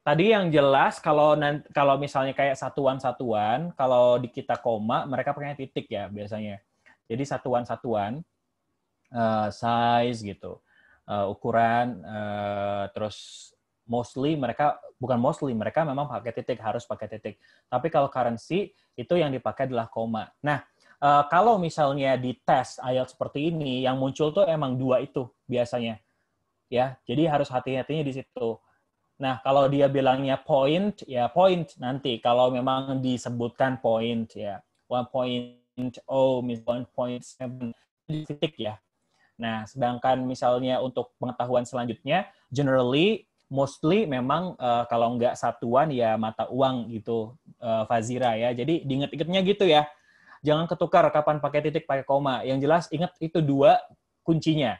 tadi yang jelas kalau kalau misalnya kayak satuan-satuan, kalau di kita koma, mereka pakai titik ya biasanya. Jadi satuan-satuan, uh, size gitu, uh, ukuran, uh, terus mostly mereka bukan mostly mereka memang pakai titik harus pakai titik. Tapi kalau currency itu yang dipakai adalah koma. Nah uh, kalau misalnya di tes IELTS seperti ini yang muncul tuh emang dua itu biasanya ya jadi harus hati-hatinya di situ nah kalau dia bilangnya point ya point nanti kalau memang disebutkan point ya one point oh mis one point seven titik ya nah sedangkan misalnya untuk pengetahuan selanjutnya generally mostly memang uh, kalau nggak satuan ya mata uang gitu uh, Fazira ya jadi diinget-ingetnya gitu ya jangan ketukar kapan pakai titik pakai koma. Yang jelas ingat itu dua kuncinya.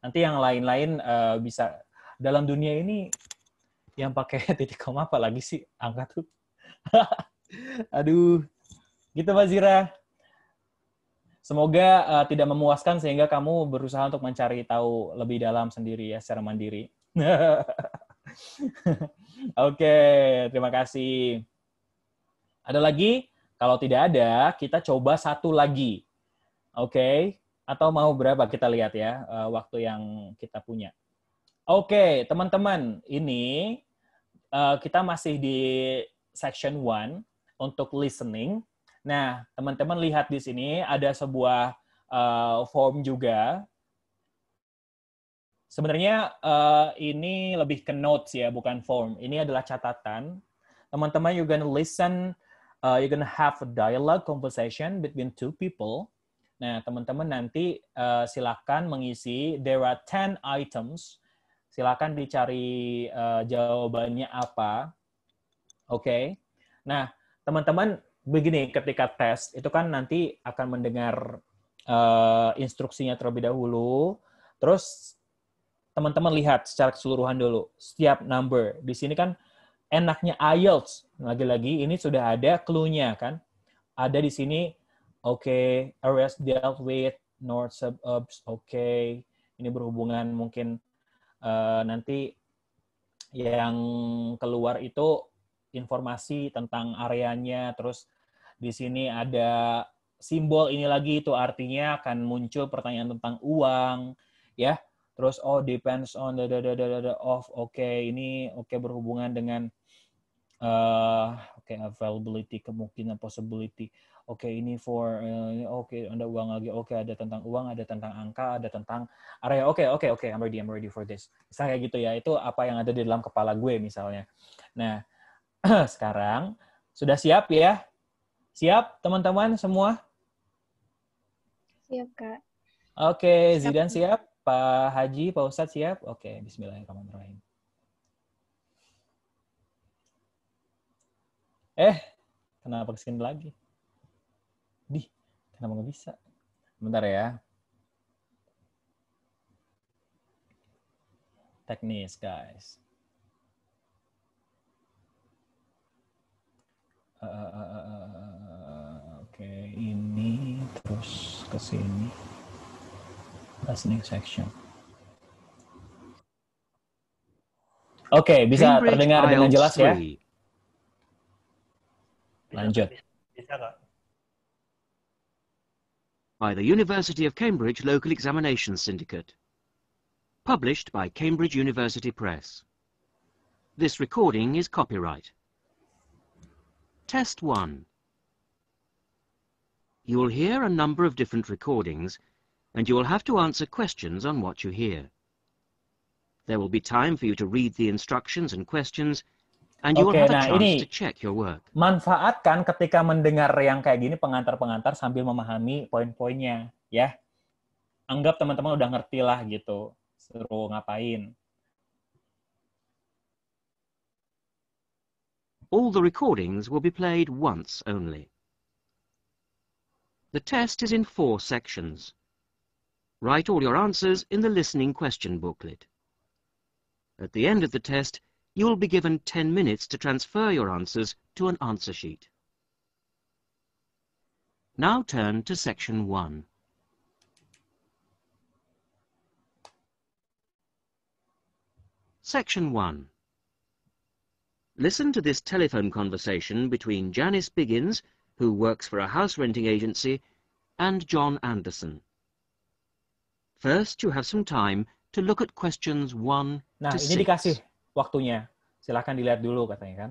Nanti yang lain-lain uh, bisa dalam dunia ini yang pakai titik koma apa lagi sih angka tuh? Aduh, gitu Mbak Zira. Semoga uh, tidak memuaskan sehingga kamu berusaha untuk mencari tahu lebih dalam sendiri ya secara mandiri. Oke, okay, terima kasih. Ada lagi? Kalau tidak ada, kita coba satu lagi. Oke, okay? atau mau berapa kita lihat ya eh, waktu yang kita punya. Oke, okay, teman-teman, ini eh, kita masih di section 1 untuk listening. Nah, teman-teman lihat di sini ada sebuah eh, form juga. Sebenarnya ini lebih ke notes ya, bukan form. Ini adalah catatan. Teman-teman you gonna listen uh, you're gonna have a dialogue conversation between two people. Nah, teman-teman nanti uh, silakan mengisi there are ten items. Silakan dicari uh, jawabannya apa. Oke. Okay. Nah, teman-teman begini ketika tes itu kan nanti akan mendengar uh, instruksinya terlebih dahulu. Terus teman-teman lihat secara keseluruhan dulu setiap number. Di sini kan enaknya IELTS. Lagi-lagi ini sudah ada clue-nya kan. Ada di sini oke okay, areas dealt with north suburbs oke. Okay. Ini berhubungan mungkin uh, nanti yang keluar itu informasi tentang areanya terus di sini ada simbol ini lagi itu artinya akan muncul pertanyaan tentang uang ya terus oh depends on the, the the the the the of oke okay. ini oke okay, berhubungan dengan Eh, oke okay, availability kemungkinan possibility oke okay, ini for uh, oke okay, ada uang lagi oke okay, ada tentang uang ada tentang angka ada tentang area oke okay, oke okay, oke okay, I'm ready I'm ready for this misalnya kayak gitu ya itu apa yang ada di dalam kepala gue misalnya nah sekarang sudah siap ya siap teman-teman semua siap kak oke okay, Zidan siap Pak Haji Pak Ustadz siap oke okay, Bismillahirrahmanirrahim Eh, kenapa kesini lagi? Di, kenapa nggak bisa? Bentar ya. Teknis, guys. Uh, Oke, okay. ini terus ke sini. Listening section. Oke, okay, bisa terdengar dengan jelas 3. ya? lanjut. By the University of Cambridge Local Examination Syndicate. Published by Cambridge University Press. This recording is copyright. Test 1. You will hear a number of different recordings and you will have to answer questions on what you hear. There will be time for you to read the instructions and questions And you okay, will have nah ini to check your work. manfaatkan ketika mendengar yang kayak gini pengantar-pengantar sambil memahami poin-poinnya, ya. Anggap teman-teman udah ngerti lah gitu, Seru ngapain. All the recordings will be played once only. The test is in four sections. Write all your answers in the listening question booklet. At the end of the test, You will be given 10 minutes to transfer your answers to an answer sheet. Now turn to section 1. Section 1. Listen to this telephone conversation between Janice Biggins, who works for a house renting agency, and John Anderson. First, you have some time to look at questions 1 nah, to 6 waktunya. Silahkan dilihat dulu katanya kan.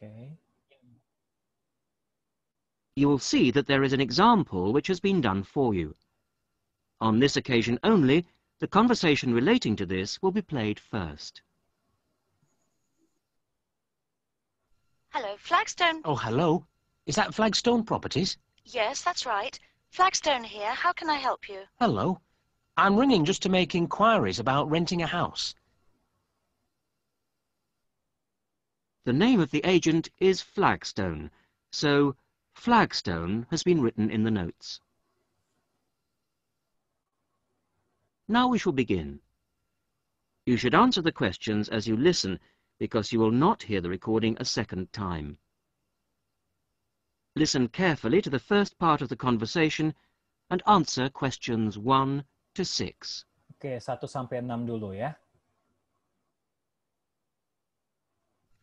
Okay. You will see that there is an example which has been done for you. On this occasion only, the conversation relating to this will be played first. Hello, Flagstone. Oh, hello. Is that Flagstone Properties? Yes, that's right. Flagstone here. How can I help you? Hello. I'm ringing just to make inquiries about renting a house. The name of the agent is Flagstone, so Flagstone has been written in the notes. Now we shall begin. You should answer the questions as you listen, because you will not hear the recording a second time. Listen carefully to the first part of the conversation and answer questions 1 to 6. okay, satu sampai enam dulu ya.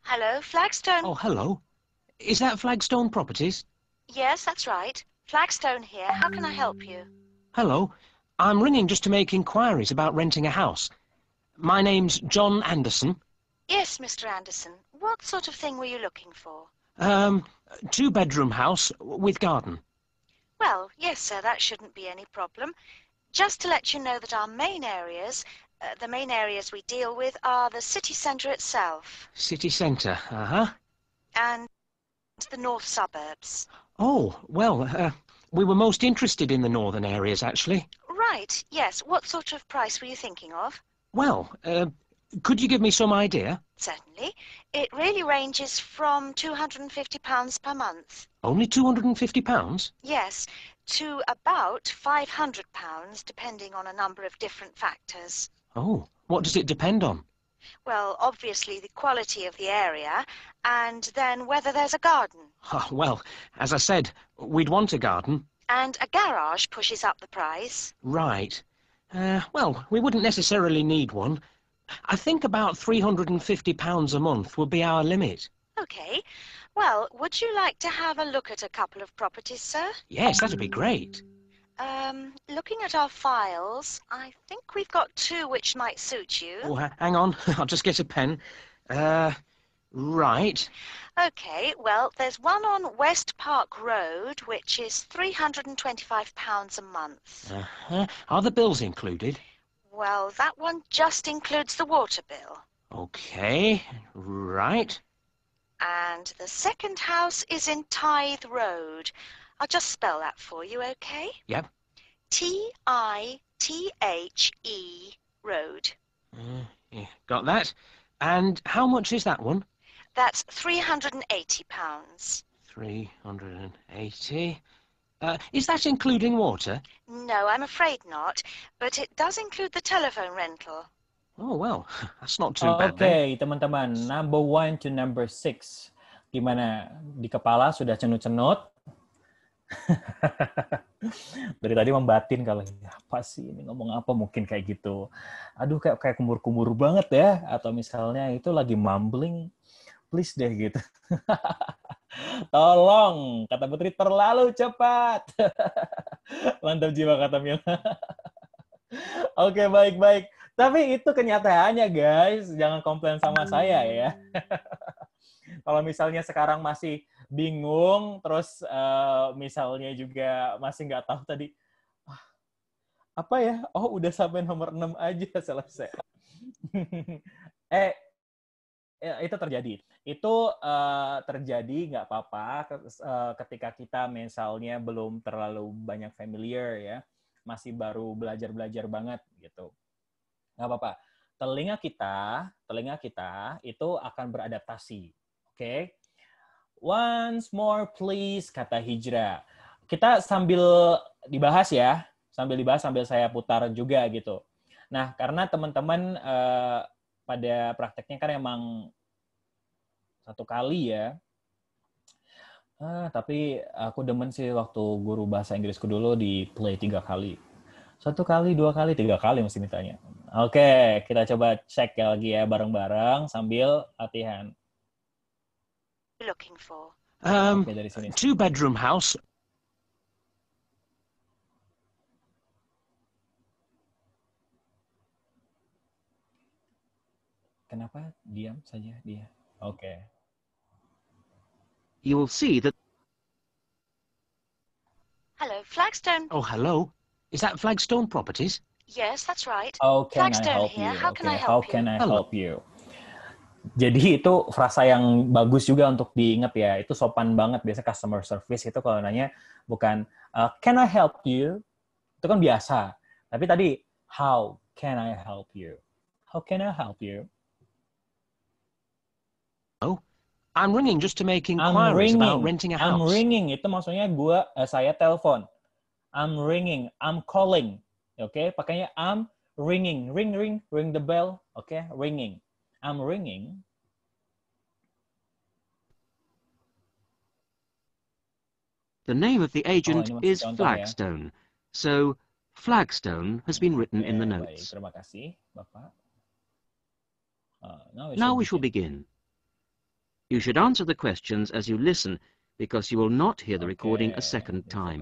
Hello, Flagstone. Oh, hello. Is that Flagstone Properties? Yes, that's right. Flagstone here. How can I help you? Hello. I'm ringing just to make inquiries about renting a house. My name's John Anderson. Yes, Mr. Anderson. What sort of thing were you looking for? Um, two-bedroom house with garden. Well, yes, sir, that shouldn't be any problem. Just to let you know that our main areas, uh, the main areas we deal with are the city centre itself. City centre, uh-huh. And the north suburbs. Oh, well, uh, we were most interested in the northern areas, actually. Right, yes. What sort of price were you thinking of? Well, uh, could you give me some idea? Certainly. It really ranges from £250 per month. Only £250? Yes, to about £500, depending on a number of different factors. Oh, what does it depend on? Well, obviously the quality of the area, and then whether there's a garden. Oh, well, as I said, we'd want a garden. And a garage pushes up the price. Right. Uh, well, we wouldn't necessarily need one. I think about £350 a month would be our limit. OK. Well, would you like to have a look at a couple of properties, sir? Yes, that'd be great. Um, looking at our files, I think we've got two which might suit you. Oh, hang on. I'll just get a pen. Uh, Right. Okay, well, there's one on West Park Road, which is £325 a month. Uh-huh. Are the bills included? Well, that one just includes the water bill. Okay, right. And the second house is in Tithe Road. I'll just spell that for you, okay? Yep. T-I-T-H-E Road. Uh, yeah, got that. And how much is that one? That's £380. 380. Uh, is that including water? No, I'm afraid not. But it does include the telephone rental. Oh, well, that's not too bad. okay, teman-teman. Number one to number six. Gimana? Di kepala sudah cenut-cenut? Dari tadi membatin kalau ya apa sih ini ngomong apa mungkin kayak gitu. Aduh kayak kayak kumur-kumur banget ya atau misalnya itu lagi mumbling please deh gitu. Tolong, kata Putri terlalu cepat. Mantap jiwa kata mila. Oke, baik-baik. Tapi itu kenyataannya, guys. Jangan komplain sama hmm. saya ya. Kalau misalnya sekarang masih bingung, terus uh, misalnya juga masih nggak tahu tadi, ah, apa ya? Oh, udah sampai nomor 6 aja selesai. eh, Ya, itu terjadi. Itu uh, terjadi nggak apa-apa eh, ketika kita misalnya belum terlalu banyak familiar ya, masih baru belajar-belajar banget gitu. Nggak apa-apa. Telinga kita, telinga kita itu akan beradaptasi. Oke. Okay? Once more please kata hijrah. Kita sambil dibahas ya, sambil dibahas sambil saya putar juga gitu. Nah, karena teman-teman uh, pada prakteknya kan emang satu kali ya. Ah, tapi aku demen sih waktu guru bahasa Inggrisku dulu di play tiga kali. Satu kali, dua kali, tiga kali mesti mintanya. Oke, kita coba cek ya lagi ya bareng-bareng sambil latihan. Looking for um, okay, dari sini. two bedroom house Kenapa diam saja dia? Oke. Okay. You will see that. Hello, Flagstone. Oh, hello. Is that Flagstone Properties? Yes, that's right. Oh, Flagstone I here. you? How can I help you? How can I help you? Jadi itu frasa yang bagus juga untuk diingat ya. Itu sopan banget biasa customer service itu kalau nanya bukan uh, can I help you? Itu kan biasa. Tapi tadi how can I help you? How can I help you? I'm ringing just to make inquiries about renting a house. I'm ringing itu maksudnya gua uh, saya telepon. I'm ringing, I'm calling. Oke, okay? pakainya I'm ringing, ring ring, ring the bell. Oke, okay? ringing. I'm ringing. The name of the oh, agent oh, is Flagstone. Ya. So Flagstone has been written okay, in the eh, notes. Baik, terima kasih, Bapak. Uh, now we, now we begin. begin. You should answer the questions as you listen because you will not hear the recording a second time.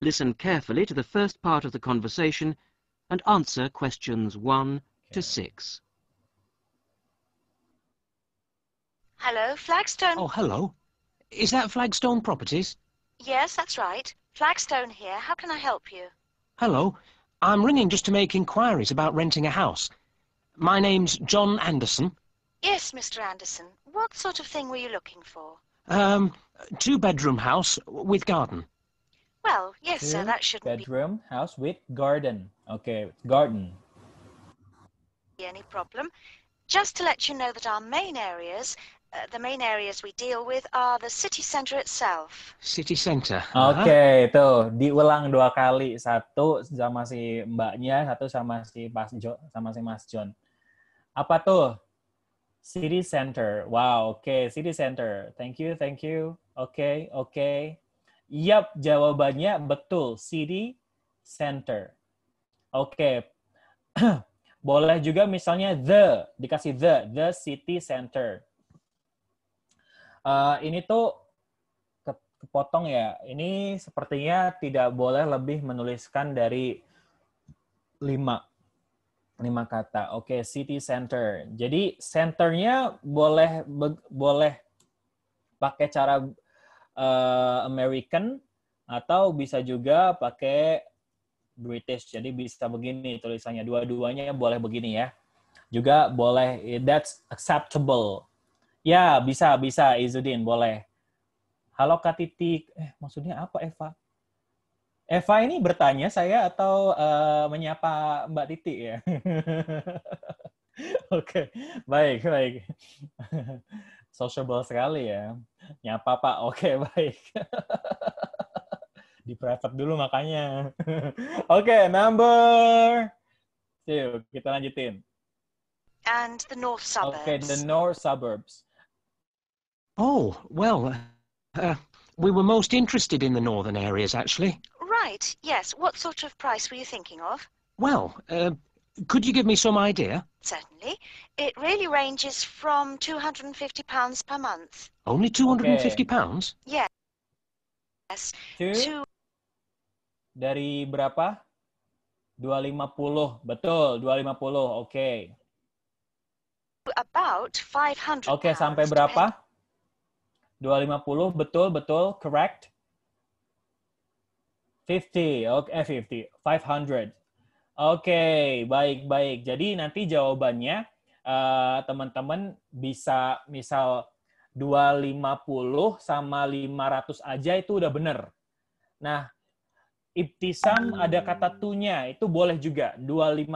Listen carefully to the first part of the conversation and answer questions 1 to 6. Hello, Flagstone. Oh, hello. Is that Flagstone Properties? Yes, that's right. Flagstone here. How can I help you? Hello. I'm ringing just to make inquiries about renting a house. My name's John Anderson. Yes, Mr. Anderson. What sort of thing were you looking for? Um, two-bedroom house with garden. Well, yes, sir, that should be... Bedroom, house with garden. Okay, garden. Any problem. Just to let you know that our main areas, uh, the main areas we deal with are the city center itself. City center. Oke, okay, tuh diulang dua kali. Satu sama si mbaknya, satu sama si Mas John, sama si Mas John. Apa tuh? City Center. Wow, oke, okay. City Center. Thank you, thank you. Oke, okay, oke. Okay. Yap, jawabannya betul. City Center. Oke. Okay. Boleh juga misalnya the, dikasih the, the city center. Uh, ini tuh kepotong ya. Ini sepertinya tidak boleh lebih menuliskan dari lima lima kata. Oke, okay, city center. Jadi centernya boleh be, boleh pakai cara uh, American atau bisa juga pakai British. Jadi bisa begini tulisannya. Dua-duanya boleh begini ya. Juga boleh that's acceptable. Ya, bisa bisa Izudin boleh. Halo Kak Titik. Eh, maksudnya apa Eva? Eva ini bertanya saya atau uh, menyapa Mbak Titi ya? Oke, baik, baik. Sociable sekali ya. Nyapa Pak, oke okay, baik. Di private dulu makanya. oke, okay, number. Yuk, kita lanjutin. And the north suburbs. Okay, the north suburbs. Oh, well, uh, we were most interested in the northern areas, actually. right, yes. What sort of price were you thinking of? Well, uh, could you give me some idea? Certainly. It really ranges from £250 per month. Only £250? Okay. Yes. Two. Two. Dari berapa? 250. Betul, 250. Oke. Okay. About 500. Oke, okay, sampai berapa? 250. Betul, betul. Correct. 50, oke, okay, 50, 500. Oke, okay, baik-baik. Jadi nanti jawabannya eh, teman-teman uh, bisa misal 250 sama 500 aja itu udah benar. Nah, ibtisam ada kata tunya, itu boleh juga. 250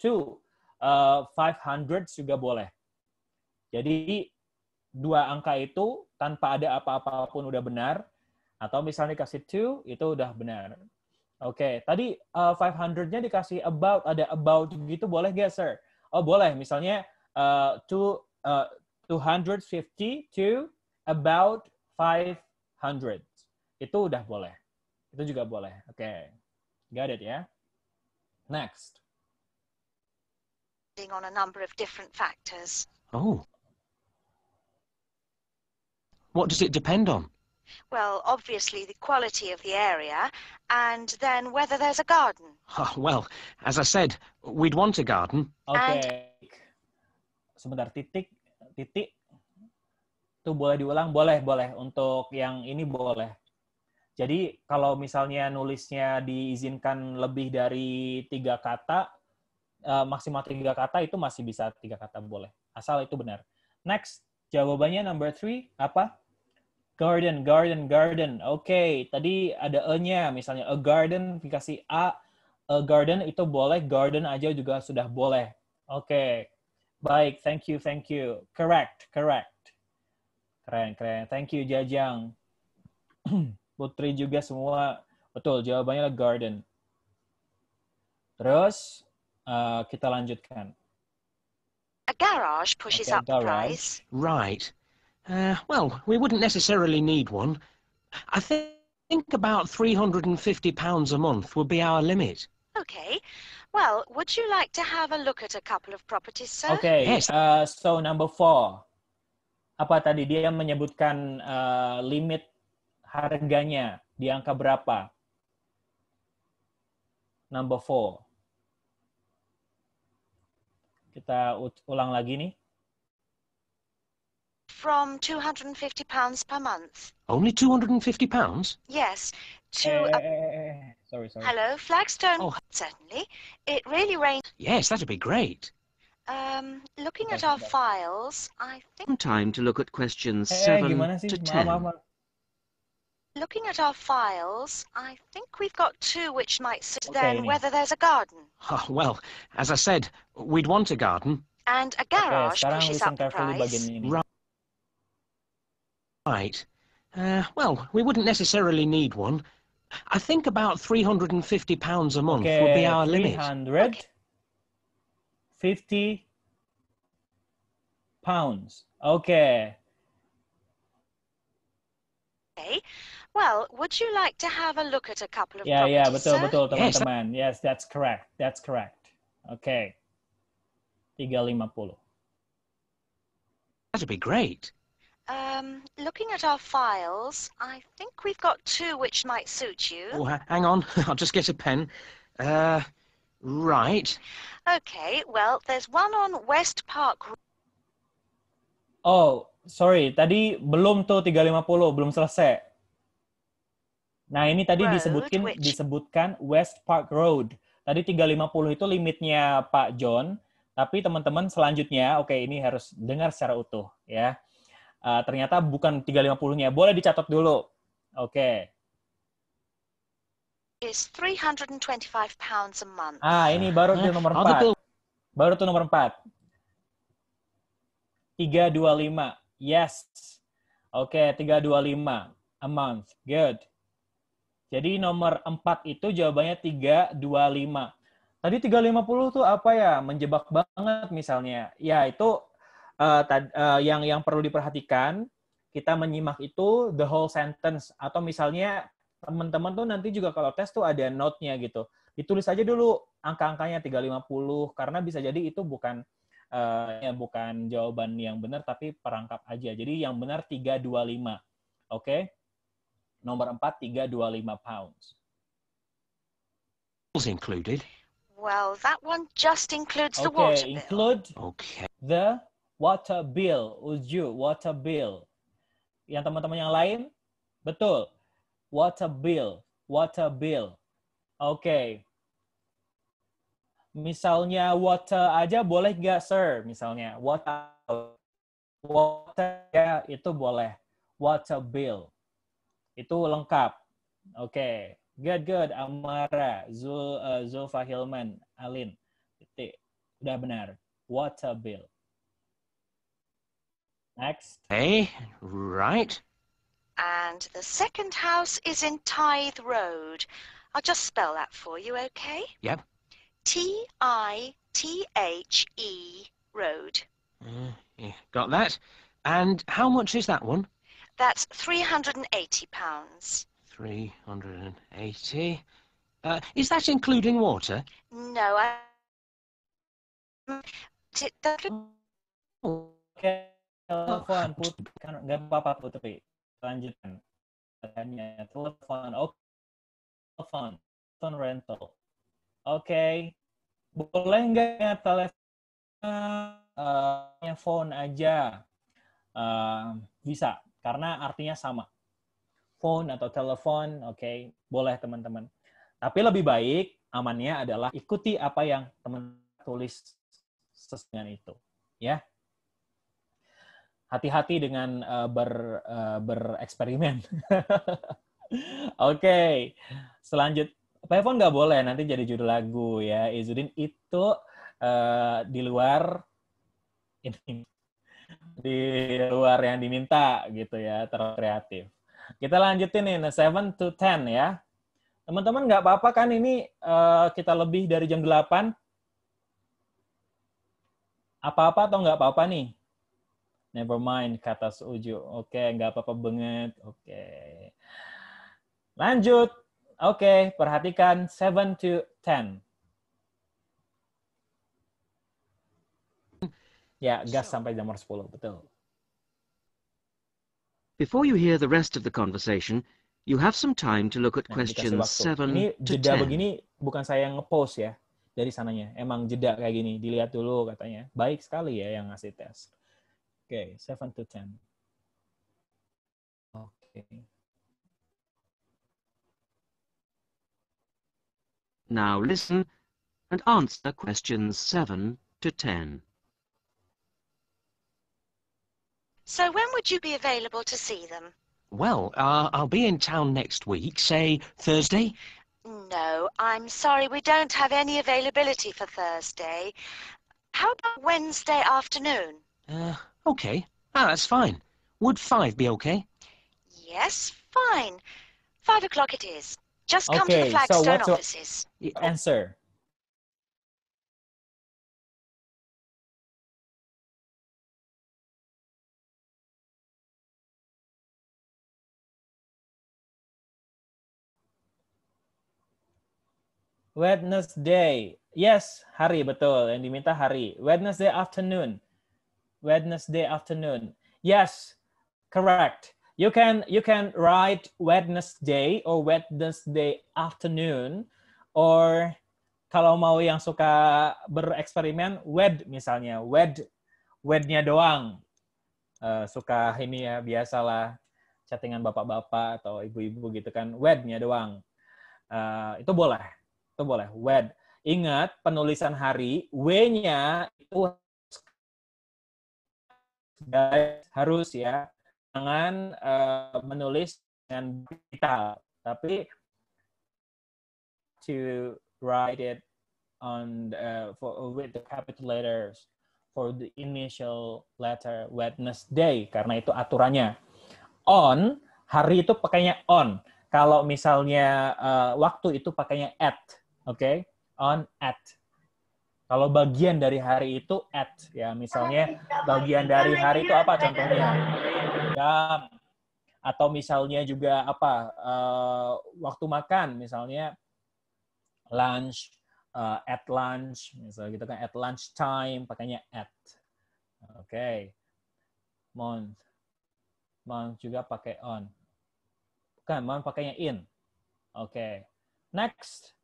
to uh, eh, 500 juga boleh. Jadi, dua angka itu tanpa ada apa-apa pun udah benar. Atau misalnya dikasih to, itu udah benar. Oke, okay. tadi uh, 500-nya dikasih about, ada about gitu, boleh gak sir? Oh, boleh. Misalnya, uh, to, uh, 250 to about 500. Itu udah boleh. Itu juga boleh. Oke. Okay. Got it, ya? Yeah? Next. On a number of different factors. Oh. What does it depend on? Well, obviously the quality of the area, and then whether there's a garden. Oh, well, as I said, we'd want a garden. Oke. And... Sebentar, titik, titik. Itu boleh diulang? Boleh, boleh. Untuk yang ini boleh. Jadi kalau misalnya nulisnya diizinkan lebih dari tiga kata, uh, maksimal tiga kata itu masih bisa tiga kata boleh. Asal itu benar. Next, jawabannya number three, apa? Garden, garden, garden. Oke, okay. tadi ada e-nya, misalnya a garden dikasih a, a garden itu boleh, garden aja juga sudah boleh. Oke, okay. baik, thank you, thank you. Correct, correct. Keren, keren. Thank you, Jajang. Putri juga semua, betul, jawabannya garden. Terus, uh, kita lanjutkan. A garage pushes okay, up garage. price. Right. Uh, well, we wouldn't necessarily need one. I th- think about £350 a month would be our limit. Okay. Well, would you like to have a look at a couple of properties, sir? Okay. Yes. Uh, so number four. Apa tadi dia menyebutkan uh, limit harganya di angka berapa? Number four. Kita ulang lagi nih. from £250 per month. Only £250? Yes. To. Uh, sorry, sorry. Hello, Flagstone. Oh, certainly. It really rains. Yes, that'd be great. Um, looking at our files, I think. Time to look at questions 7 to 10. Looking at our files, I think we've got two which might suit. okay. then whether there's a garden. Oh, well, as I said, we'd want a garden. And a garage okay, pushes up the price. Right. Uh, well, we wouldn't necessarily need one. I think about £350 a month okay, would be our limit. 350 pounds. Okay. Okay. Well, would you like to have a look at a couple of yeah, uh, uh, properties, Yeah, betul, sir? betul, teman-teman. Yes. Uh, yes, that's correct. That's correct. Okay. puluh. That'd be great. Um, looking at our files, I think we've got two which might suit you. Oh, hang on. I'll just get a pen. Uh, right. Okay, well, there's one on West Park. Oh, sorry. Tadi belum tuh 350, belum selesai. Nah, ini tadi Road, disebutkan which... disebutkan West Park Road. Tadi 350 itu limitnya Pak John, tapi teman-teman selanjutnya, oke okay, ini harus dengar secara utuh ya uh, ternyata bukan 350-nya. Boleh dicatat dulu. Oke. Okay. Is 325 pounds a month. Ah, ini baru tuh eh, nomor 4. Baru tuh nomor 4. 325. Yes. Oke, okay, 325 a month. Good. Jadi nomor 4 itu jawabannya 325. Tadi 350 tuh apa ya? Menjebak banget misalnya. Ya, itu uh, uh, yang yang perlu diperhatikan kita menyimak itu the whole sentence atau misalnya teman-teman tuh nanti juga kalau tes tuh ada note-nya gitu. Ditulis aja dulu angka-angkanya 350 karena bisa jadi itu bukan uh, ya bukan jawaban yang benar tapi perangkap aja. Jadi yang benar 325. Oke. Okay? Nomor 4 325 pounds. included. Well, that one just includes the water water bill. include okay. the water bill, uju, water bill. Yang teman-teman yang lain, betul. Water bill, water bill. Oke. Okay. Misalnya water aja boleh nggak, sir? Misalnya water, water ya itu boleh. Water bill itu lengkap. Oke, okay. good good. Amara, Zul, uh, eh, Zulfa Hilman, Alin, Itu Udah benar. Water bill. Next. Hey, right. And the second house is in Tithe Road. I'll just spell that for you, okay? Yep. T I T H E Road. Uh, yeah, got that. And how much is that one? That's £380. 380. Uh, is that including water? No, I. Okay. telepon putri kan nggak apa-apa putri lanjutkan tanya telepon oke telepon telepon rental oke okay. boleh nggak ya telepon uh, phone aja uh, bisa karena artinya sama phone atau telepon oke okay. boleh teman-teman tapi lebih baik amannya adalah ikuti apa yang teman tulis sesuai dengan itu ya hati-hati dengan uh, ber uh, bereksperimen. Oke, okay. selanjut Payphone nggak boleh nanti jadi judul lagu ya. Izudin itu uh, di luar ini di luar yang diminta gitu ya, terlalu kreatif. Kita lanjutin nih, 7 to 10 ya. Teman-teman nggak apa-apa kan ini uh, kita lebih dari jam 8? Apa-apa atau nggak apa-apa nih? Never mind, kata Suju. Oke, okay, nggak apa-apa banget. Oke. Okay. Lanjut. Oke, okay, perhatikan 7 to 10. Ya, gas sampai nomor 10, betul. Before you hear the rest of the conversation, you have some time to look at nah, questions 7 Ini jeda 10. begini bukan saya yang ngepost ya dari sananya. Emang jeda kayak gini, dilihat dulu katanya. Baik sekali ya yang ngasih tes. Okay, 7 to 10. Okay. Now listen and answer questions 7 to 10. So when would you be available to see them? Well, uh, I'll be in town next week, say Thursday. No, I'm sorry, we don't have any availability for Thursday. How about Wednesday afternoon? Uh, Okay. Ah, that's fine. Would five be okay? Yes, fine. Five o'clock it is. Just come to the Okay, so Flagstone what's your- Answer. Wednesday. Yes, hari betul. Yang diminta hari. Wednesday afternoon. Wednesday afternoon. Yes, correct. You can you can write Wednesday or Wednesday afternoon or kalau mau yang suka bereksperimen wed misalnya wed wednya doang uh, suka ini ya biasalah chattingan bapak-bapak atau ibu-ibu gitu kan wednya doang uh, itu boleh itu boleh wed ingat penulisan hari w-nya itu guys harus ya jangan uh, menulis dengan digital tapi to write it on the, for, with the capital letters for the initial letter Wednesday karena itu aturannya on hari itu pakainya on kalau misalnya uh, waktu itu pakainya at oke okay? on at kalau bagian dari hari itu at ya misalnya bagian dari hari itu apa contohnya? Jam atau misalnya juga apa uh, waktu makan misalnya lunch uh, at lunch misalnya gitu kan at lunch time pakainya at. Oke. Okay. Month. Month juga pakai on. kan month pakainya in. Oke. Okay. Next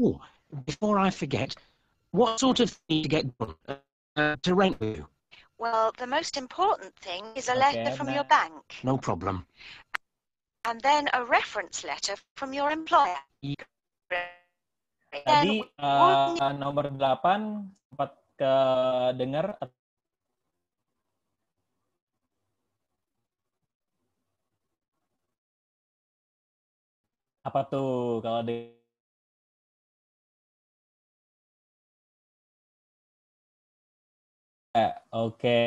oh, before I forget, what sort of thing to get uh, to rent you? Well, the most important thing is a letter okay, from no. your bank. No problem. And then a reference letter from your employer. Tadi uh, nomor 8 sempat kedengar apa tuh kalau di Eh, oke.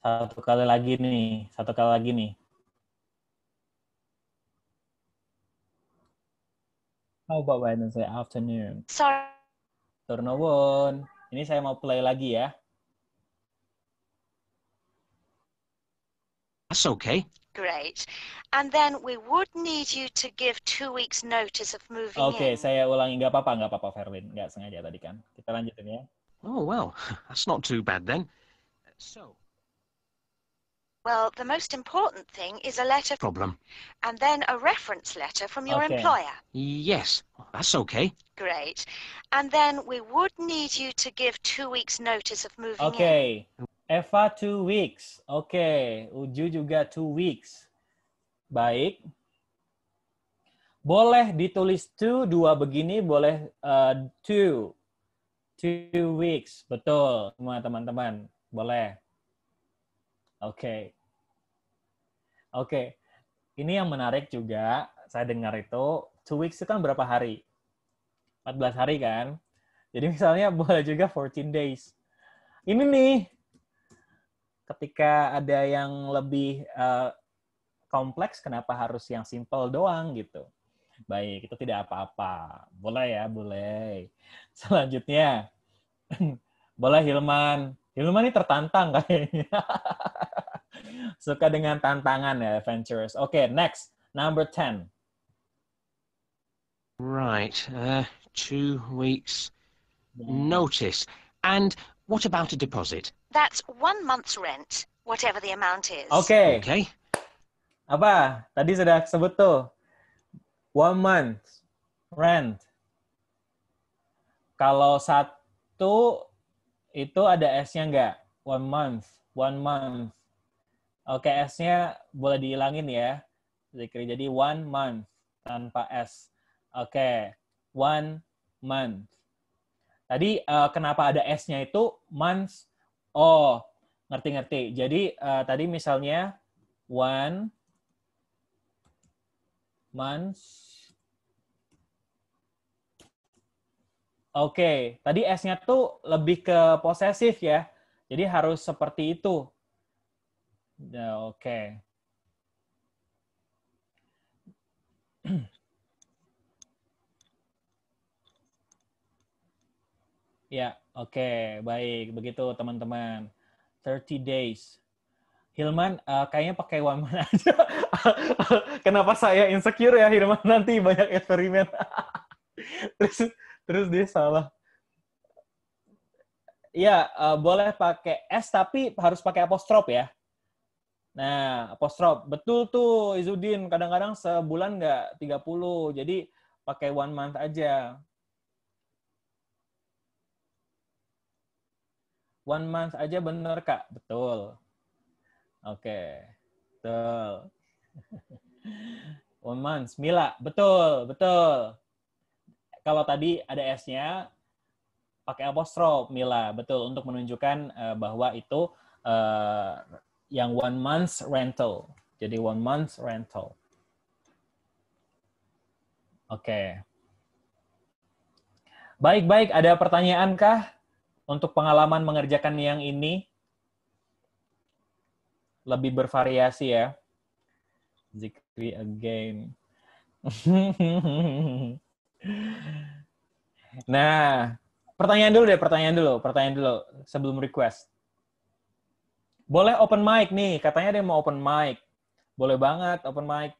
Satu kali lagi nih, satu kali lagi nih. How about Wednesday afternoon? Sorry. Turnowon. Ini saya mau play lagi ya. That's okay. Great. And then we would need you to give two weeks notice of moving Oke, okay, in. saya ulangi. Nggak apa-apa, nggak apa-apa, Verlin. Nggak sengaja tadi kan. Kita lanjutin ya. Oh, well, that's not too bad then. So. Well, the most important thing is a letter. Problem. And then a reference letter from your okay. employer. Yes, that's okay. Great. And then we would need you to give two weeks' notice of moving okay. in. Okay. Eva, two weeks. Okay. Uju juga two weeks. Baik. Boleh ditulis two, dua begini, boleh uh, two. Two weeks, betul semua teman-teman. Boleh. Oke. Okay. Oke. Okay. Ini yang menarik juga, saya dengar itu, two weeks itu kan berapa hari? 14 hari kan? Jadi misalnya boleh juga 14 days. Ini nih, ketika ada yang lebih uh, kompleks, kenapa harus yang simple doang gitu? Baik, itu tidak apa-apa. Boleh ya, boleh. Selanjutnya, boleh Hilman. Hilman ini tertantang kayaknya. Suka dengan tantangan ya, adventurous. Oke, okay, next. Number 10. Right. Uh, two weeks hmm. notice. And what about a deposit? That's one month's rent, whatever the amount is. Oke. Okay. Okay. Apa? Tadi sudah sebut tuh. One month rent. Kalau satu itu ada S-nya nggak? One month, one month. Oke, S-nya boleh dihilangin ya. Zikri. Jadi one month tanpa S. Oke, one month. Tadi uh, kenapa ada S-nya itu months? Oh, ngerti-ngerti. Jadi uh, tadi misalnya one months Oke, tadi S-nya tuh lebih ke posesif ya. Jadi harus seperti itu. Ya, Oke. ya, oke. Baik, begitu teman-teman. 30 days. Hilman, uh, kayaknya pakai one man aja. Kenapa saya insecure ya, Hilman? Nanti banyak eksperimen. Terus, terus dia salah Ya uh, boleh pakai S tapi harus pakai apostrop ya. Nah, apostrop Betul tuh Izudin, kadang-kadang sebulan nggak 30. Jadi pakai one month aja. One month aja bener, Kak. Betul. Oke. Okay. Betul. one month. Mila. Betul, betul. Kalau tadi ada S-nya, pakai apostrof, Mila. Betul, untuk menunjukkan uh, bahwa itu uh, yang one month rental. Jadi one month rental. Oke. Okay. Baik-baik, ada pertanyaan kah untuk pengalaman mengerjakan yang ini? Lebih bervariasi ya. Zikri again. Nah, pertanyaan dulu deh, pertanyaan dulu, pertanyaan dulu sebelum request. Boleh open mic nih, katanya dia mau open mic. Boleh banget open mic.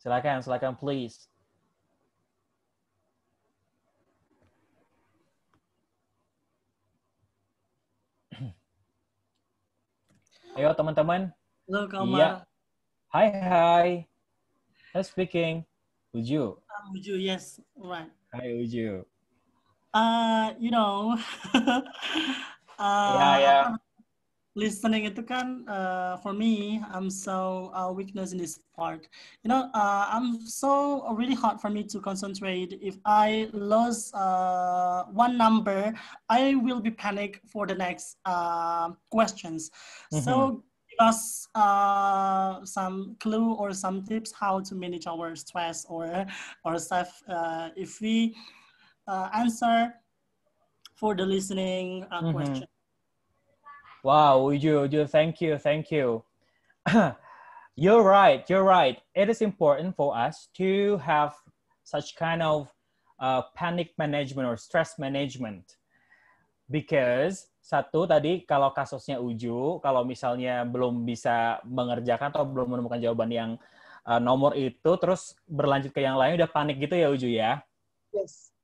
Silakan, silakan please. Ayo teman-teman. Halo Kamal. Iya. Hai hai. speaking. Would you? Uju. Yes. Right. Hi, would you? Uh, you know. uh, yeah, yeah. Listening itu kan uh, for me I'm so uh, weakness in this part. You know, uh, I'm so uh, really hard for me to concentrate. If I lose uh, one number, I will be panic for the next uh, questions. Mm -hmm. So mm-hmm us uh, some clue or some tips how to manage our stress or or stuff uh, if we uh, answer for the listening uh, mm-hmm. question wow you you thank you thank you you're right you're right it is important for us to have such kind of uh, panic management or stress management because satu tadi kalau kasusnya Uju, kalau misalnya belum bisa mengerjakan atau belum menemukan jawaban yang uh, nomor itu, terus berlanjut ke yang lain udah panik gitu ya Uju ya? Yes.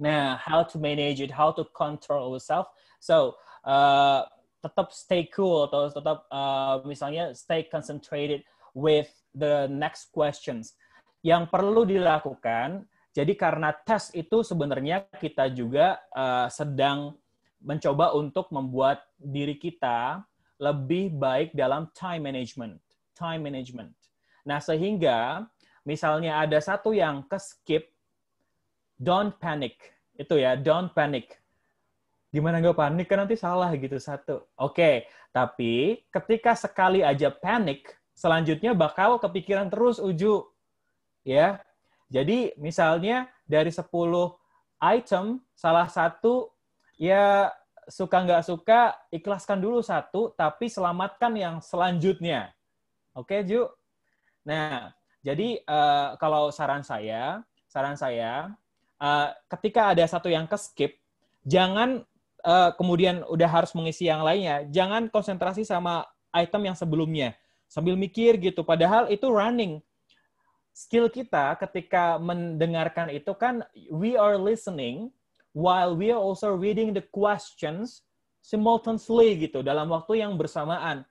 Nah, how to manage it, how to control yourself. So, uh, tetap stay cool atau tetap uh, misalnya stay concentrated with the next questions. Yang perlu dilakukan, jadi karena tes itu sebenarnya kita juga uh, sedang mencoba untuk membuat diri kita lebih baik dalam time management. Time management. Nah, sehingga misalnya ada satu yang ke-skip, don't panic. Itu ya, don't panic. Gimana nggak panik? Kan nanti salah gitu satu. Oke, okay. tapi ketika sekali aja panic, selanjutnya bakal kepikiran terus uju. Ya, jadi misalnya dari 10 item, salah satu ya suka nggak suka ikhlaskan dulu satu tapi selamatkan yang selanjutnya oke okay, Ju nah jadi uh, kalau saran saya saran saya uh, ketika ada satu yang keskip jangan uh, kemudian udah harus mengisi yang lainnya jangan konsentrasi sama item yang sebelumnya sambil mikir gitu padahal itu running skill kita ketika mendengarkan itu kan we are listening while we are also reading the questions simultaneously gitu dalam waktu yang bersamaan.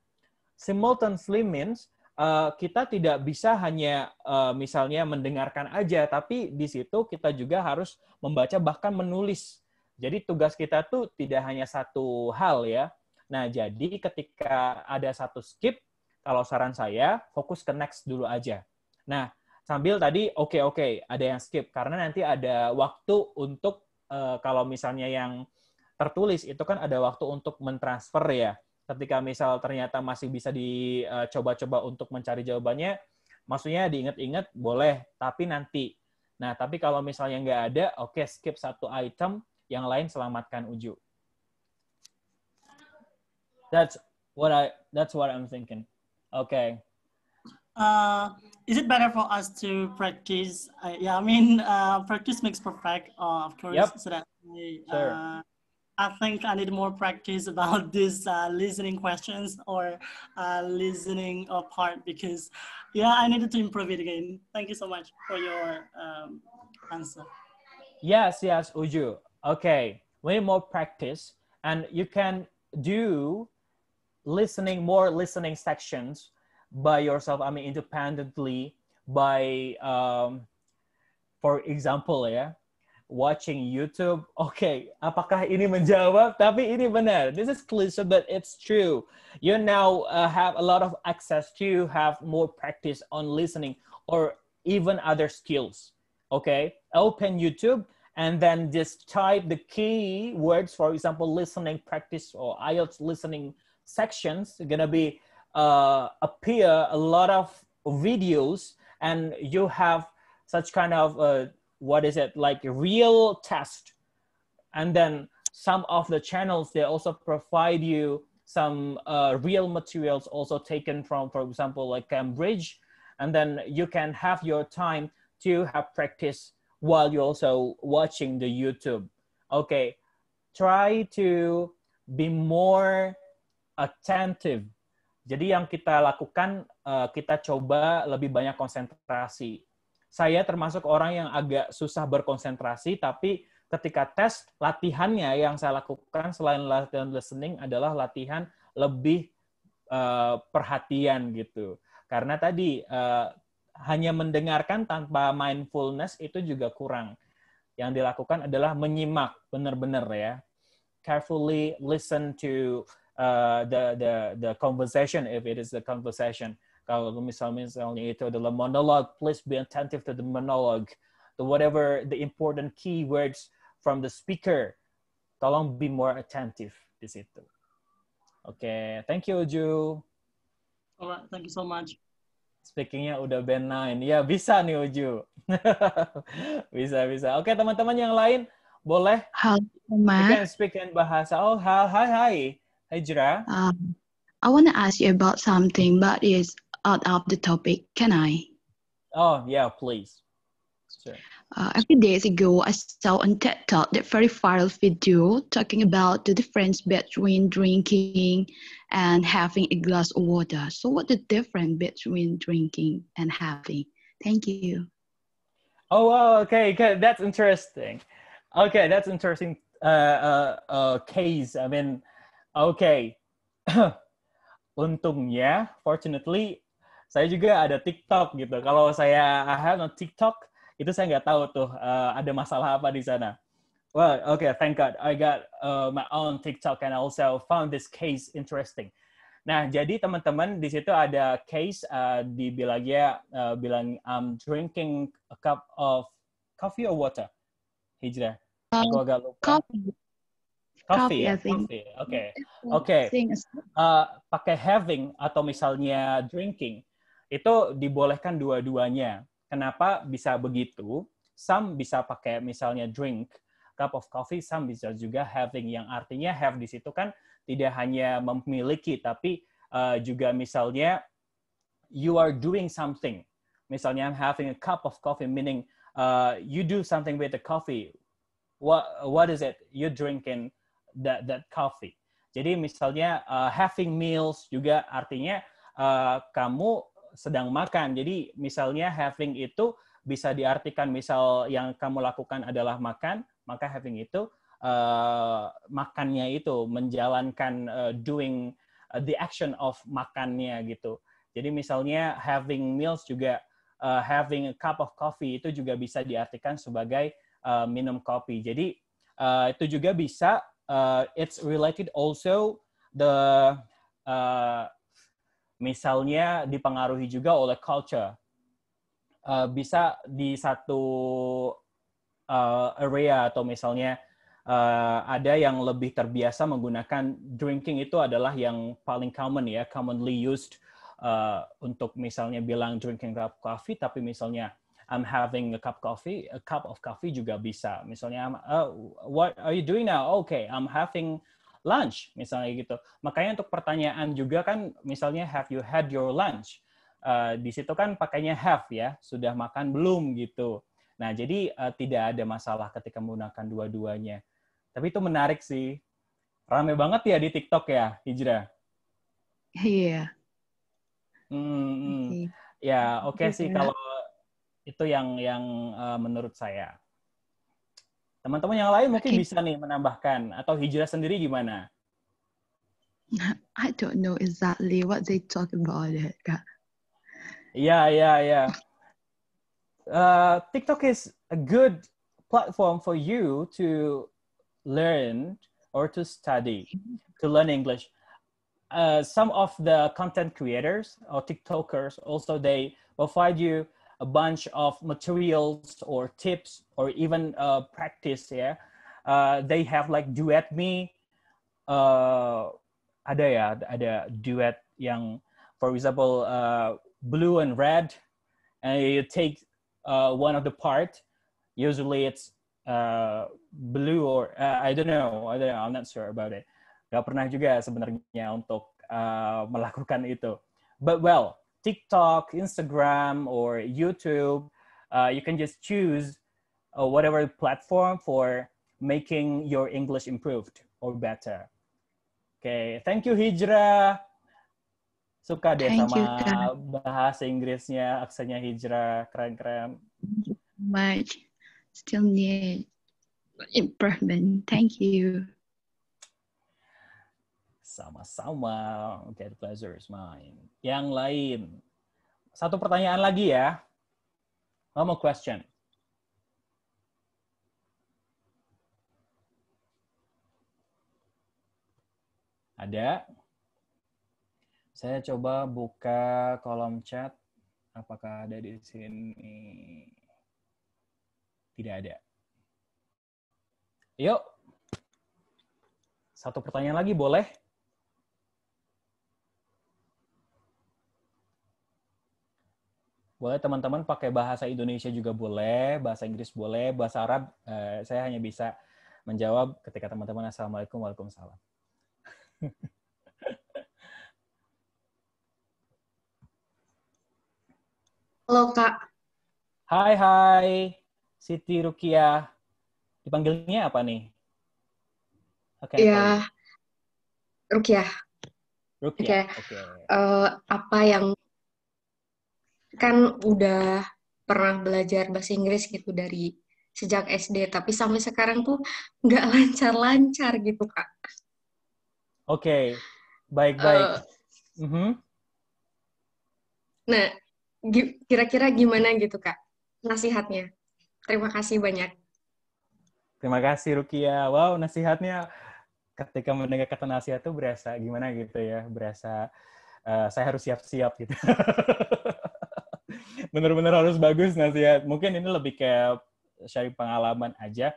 Simultaneously means uh, kita tidak bisa hanya uh, misalnya mendengarkan aja, tapi di situ kita juga harus membaca bahkan menulis. Jadi tugas kita tuh tidak hanya satu hal ya. Nah, jadi ketika ada satu skip, kalau saran saya fokus ke next dulu aja. Nah, sambil tadi oke okay, oke okay, ada yang skip karena nanti ada waktu untuk Eh, kalau misalnya yang tertulis itu kan ada waktu untuk mentransfer ya. Ketika misal ternyata masih bisa dicoba-coba eh, untuk mencari jawabannya, maksudnya diingat-ingat boleh, tapi nanti. Nah, tapi kalau misalnya nggak ada, oke okay, skip satu item, yang lain selamatkan Uju. That's what I that's what I'm thinking. Okay. Uh, is it better for us to practice? Uh, yeah, I mean, uh, practice makes perfect, uh, of course. Yep. So that I, sure. Uh, I think I need more practice about these listening questions or listening part because, yeah, I needed to improve it again. Thank you so much for your um, answer. Yes, yes, Uju. Okay, we need more practice, and you can do listening more listening sections by yourself i mean independently by um, for example ya yeah, watching YouTube okay apakah ini menjawab tapi ini benar this is cliche but it's true you now uh, have a lot of access to have more practice on listening or even other skills okay open YouTube and then just type the key words for example listening practice or IELTS listening sections are gonna be uh, appear a lot of videos and you have such kind of uh, what is it like real test and then some of the channels they also provide you some uh, real materials also taken from for example like cambridge and then you can have your time to have practice while you're also watching the youtube okay try to be more attentive Jadi yang kita lakukan, eh, kita coba lebih banyak konsentrasi. Saya termasuk orang yang agak susah berkonsentrasi, tapi ketika tes, latihannya yang saya lakukan selain latihan listening adalah latihan lebih eh, perhatian gitu. Karena tadi eh, hanya mendengarkan tanpa mindfulness itu juga kurang. Yang dilakukan adalah menyimak benar-benar ya. Carefully listen to Uh, the the the conversation if it is a conversation kalau misalnya misalnya itu adalah monologue please be attentive to the monologue the whatever the important keywords from the speaker tolong be more attentive di situ oke okay. thank you Uju Alright, thank you so much speakingnya udah band 9 ya bisa nih Uju bisa bisa oke teman-teman yang lain boleh hal teman speak in bahasa oh hal hai hai Hi, Jira. Um, I want to ask you about something, but it's out of the topic. Can I? Oh, yeah, please. Sure. Uh, a few days ago, I saw on TED Talk that very viral video talking about the difference between drinking and having a glass of water. So, what the difference between drinking and having? Thank you. Oh, wow, okay, okay, that's interesting. Okay, that's interesting uh, uh, uh, case. I mean, Oke. Okay. Untungnya, fortunately, saya juga ada TikTok gitu. Kalau saya I have no TikTok, itu saya nggak tahu tuh uh, ada masalah apa di sana. Well, okay, thank God I got uh, my own TikTok and also found this case interesting. Nah, jadi teman-teman di situ ada case uh, di bilangnya uh, bilang I'm drinking a cup of coffee or water. Hijrah. Aku um, agak lupa. Coffee. Coffee, coffee ya? Coffee, oke. Oke. Eh, pakai having atau misalnya drinking, itu dibolehkan dua-duanya. Kenapa bisa begitu? Some bisa pakai misalnya drink, cup of coffee, some bisa juga having, yang artinya have di situ kan tidak hanya memiliki, tapi uh, juga misalnya you are doing something. Misalnya I'm having a cup of coffee, meaning uh, you do something with the coffee. What, what is it? You drinking that that coffee. Jadi misalnya uh, having meals juga artinya uh, kamu sedang makan. Jadi misalnya having itu bisa diartikan misal yang kamu lakukan adalah makan, maka having itu uh, makannya itu menjalankan uh, doing uh, the action of makannya gitu. Jadi misalnya having meals juga uh, having a cup of coffee itu juga bisa diartikan sebagai uh, minum kopi. Jadi uh, itu juga bisa uh, it's related also the uh, misalnya dipengaruhi juga oleh culture. Uh, bisa di satu uh, area atau misalnya uh, ada yang lebih terbiasa menggunakan drinking itu adalah yang paling common ya, commonly used uh, untuk misalnya bilang drinking cup coffee, tapi misalnya I'm having a cup of coffee, a cup of coffee juga bisa. Misalnya, oh, what are you doing now? Okay, I'm having lunch, misalnya gitu. Makanya untuk pertanyaan juga kan, misalnya have you had your lunch? Uh, di situ kan pakainya have ya, sudah makan belum gitu. Nah, jadi uh, tidak ada masalah ketika menggunakan dua-duanya. Tapi itu menarik sih. Rame banget ya di TikTok ya, Hijra? Iya. Yeah. Hmm, hmm. Ya, oke okay sih kalau itu yang yang uh, menurut saya teman-teman yang lain mungkin okay. bisa nih menambahkan atau hijrah sendiri gimana I don't know exactly what they talk about it kak yeah yeah yeah TikTok is a good platform for you to learn or to study to learn English uh, some of the content creators or TikTokers also they provide you a bunch of materials or tips or even uh, practice Yeah. Uh, they have like duet me. Uh, ada ya, ada duet yang for example uh, blue and red, and you take uh, one of the part. Usually it's uh, blue or uh, I don't know, I don't know, I'm not sure about it. Gak pernah juga sebenarnya untuk uh, melakukan itu. But well, TikTok, Instagram, or YouTube. Uh, you can just choose uh, whatever platform for making your English improved or better. Okay, thank you Hijra. Suka deh thank sama you, bahasa Inggrisnya, aksenya Hijra, keren-keren. Much. Still need improvement. Thank you. Sama-sama. Okay, the pleasure is mine. Yang lain. Satu pertanyaan lagi ya. One more question. Ada? Saya coba buka kolom chat. Apakah ada di sini? Tidak ada. Yuk. Satu pertanyaan lagi boleh? boleh teman-teman pakai bahasa Indonesia juga boleh, bahasa Inggris boleh, bahasa Arab eh, saya hanya bisa menjawab ketika teman-teman assalamualaikum waalaikumsalam. Halo kak. Hai hai, Siti Rukia. Dipanggilnya apa nih? Oke. Okay, ya, Rukia. Rukia. Oke. Okay. Okay. Uh, eh, apa yang kan udah pernah belajar bahasa Inggris gitu dari sejak SD, tapi sampai sekarang tuh nggak lancar-lancar gitu, Kak. Oke, okay. baik-baik. Uh, eh, mm -hmm. Nah, kira-kira gimana gitu, Kak, nasihatnya? Terima kasih banyak. Terima kasih, Rukia. Wow, nasihatnya ketika mendengar kata nasihat tuh berasa gimana gitu ya, berasa uh, saya harus siap-siap gitu. benar-benar harus bagus nasihat. Ya? Mungkin ini lebih kayak sharing pengalaman aja.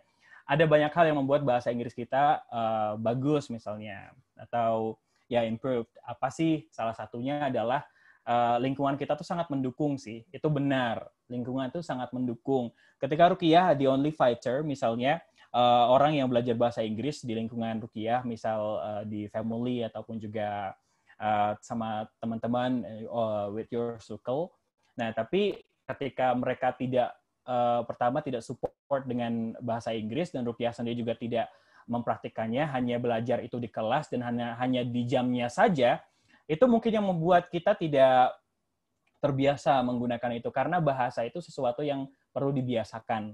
Ada banyak hal yang membuat bahasa Inggris kita uh, bagus misalnya atau ya improved. Apa sih salah satunya adalah uh, lingkungan kita tuh sangat mendukung sih. Itu benar. Lingkungan itu sangat mendukung. Ketika Rukiah the only fighter misalnya uh, orang yang belajar bahasa Inggris di lingkungan Rukiah misal uh, di family ataupun juga uh, sama teman-teman uh, with your circle Nah, tapi ketika mereka tidak uh, pertama tidak support dengan bahasa Inggris dan rupiah sendiri juga tidak mempraktikkannya, hanya belajar itu di kelas dan hanya hanya di jamnya saja, itu mungkin yang membuat kita tidak terbiasa menggunakan itu karena bahasa itu sesuatu yang perlu dibiasakan.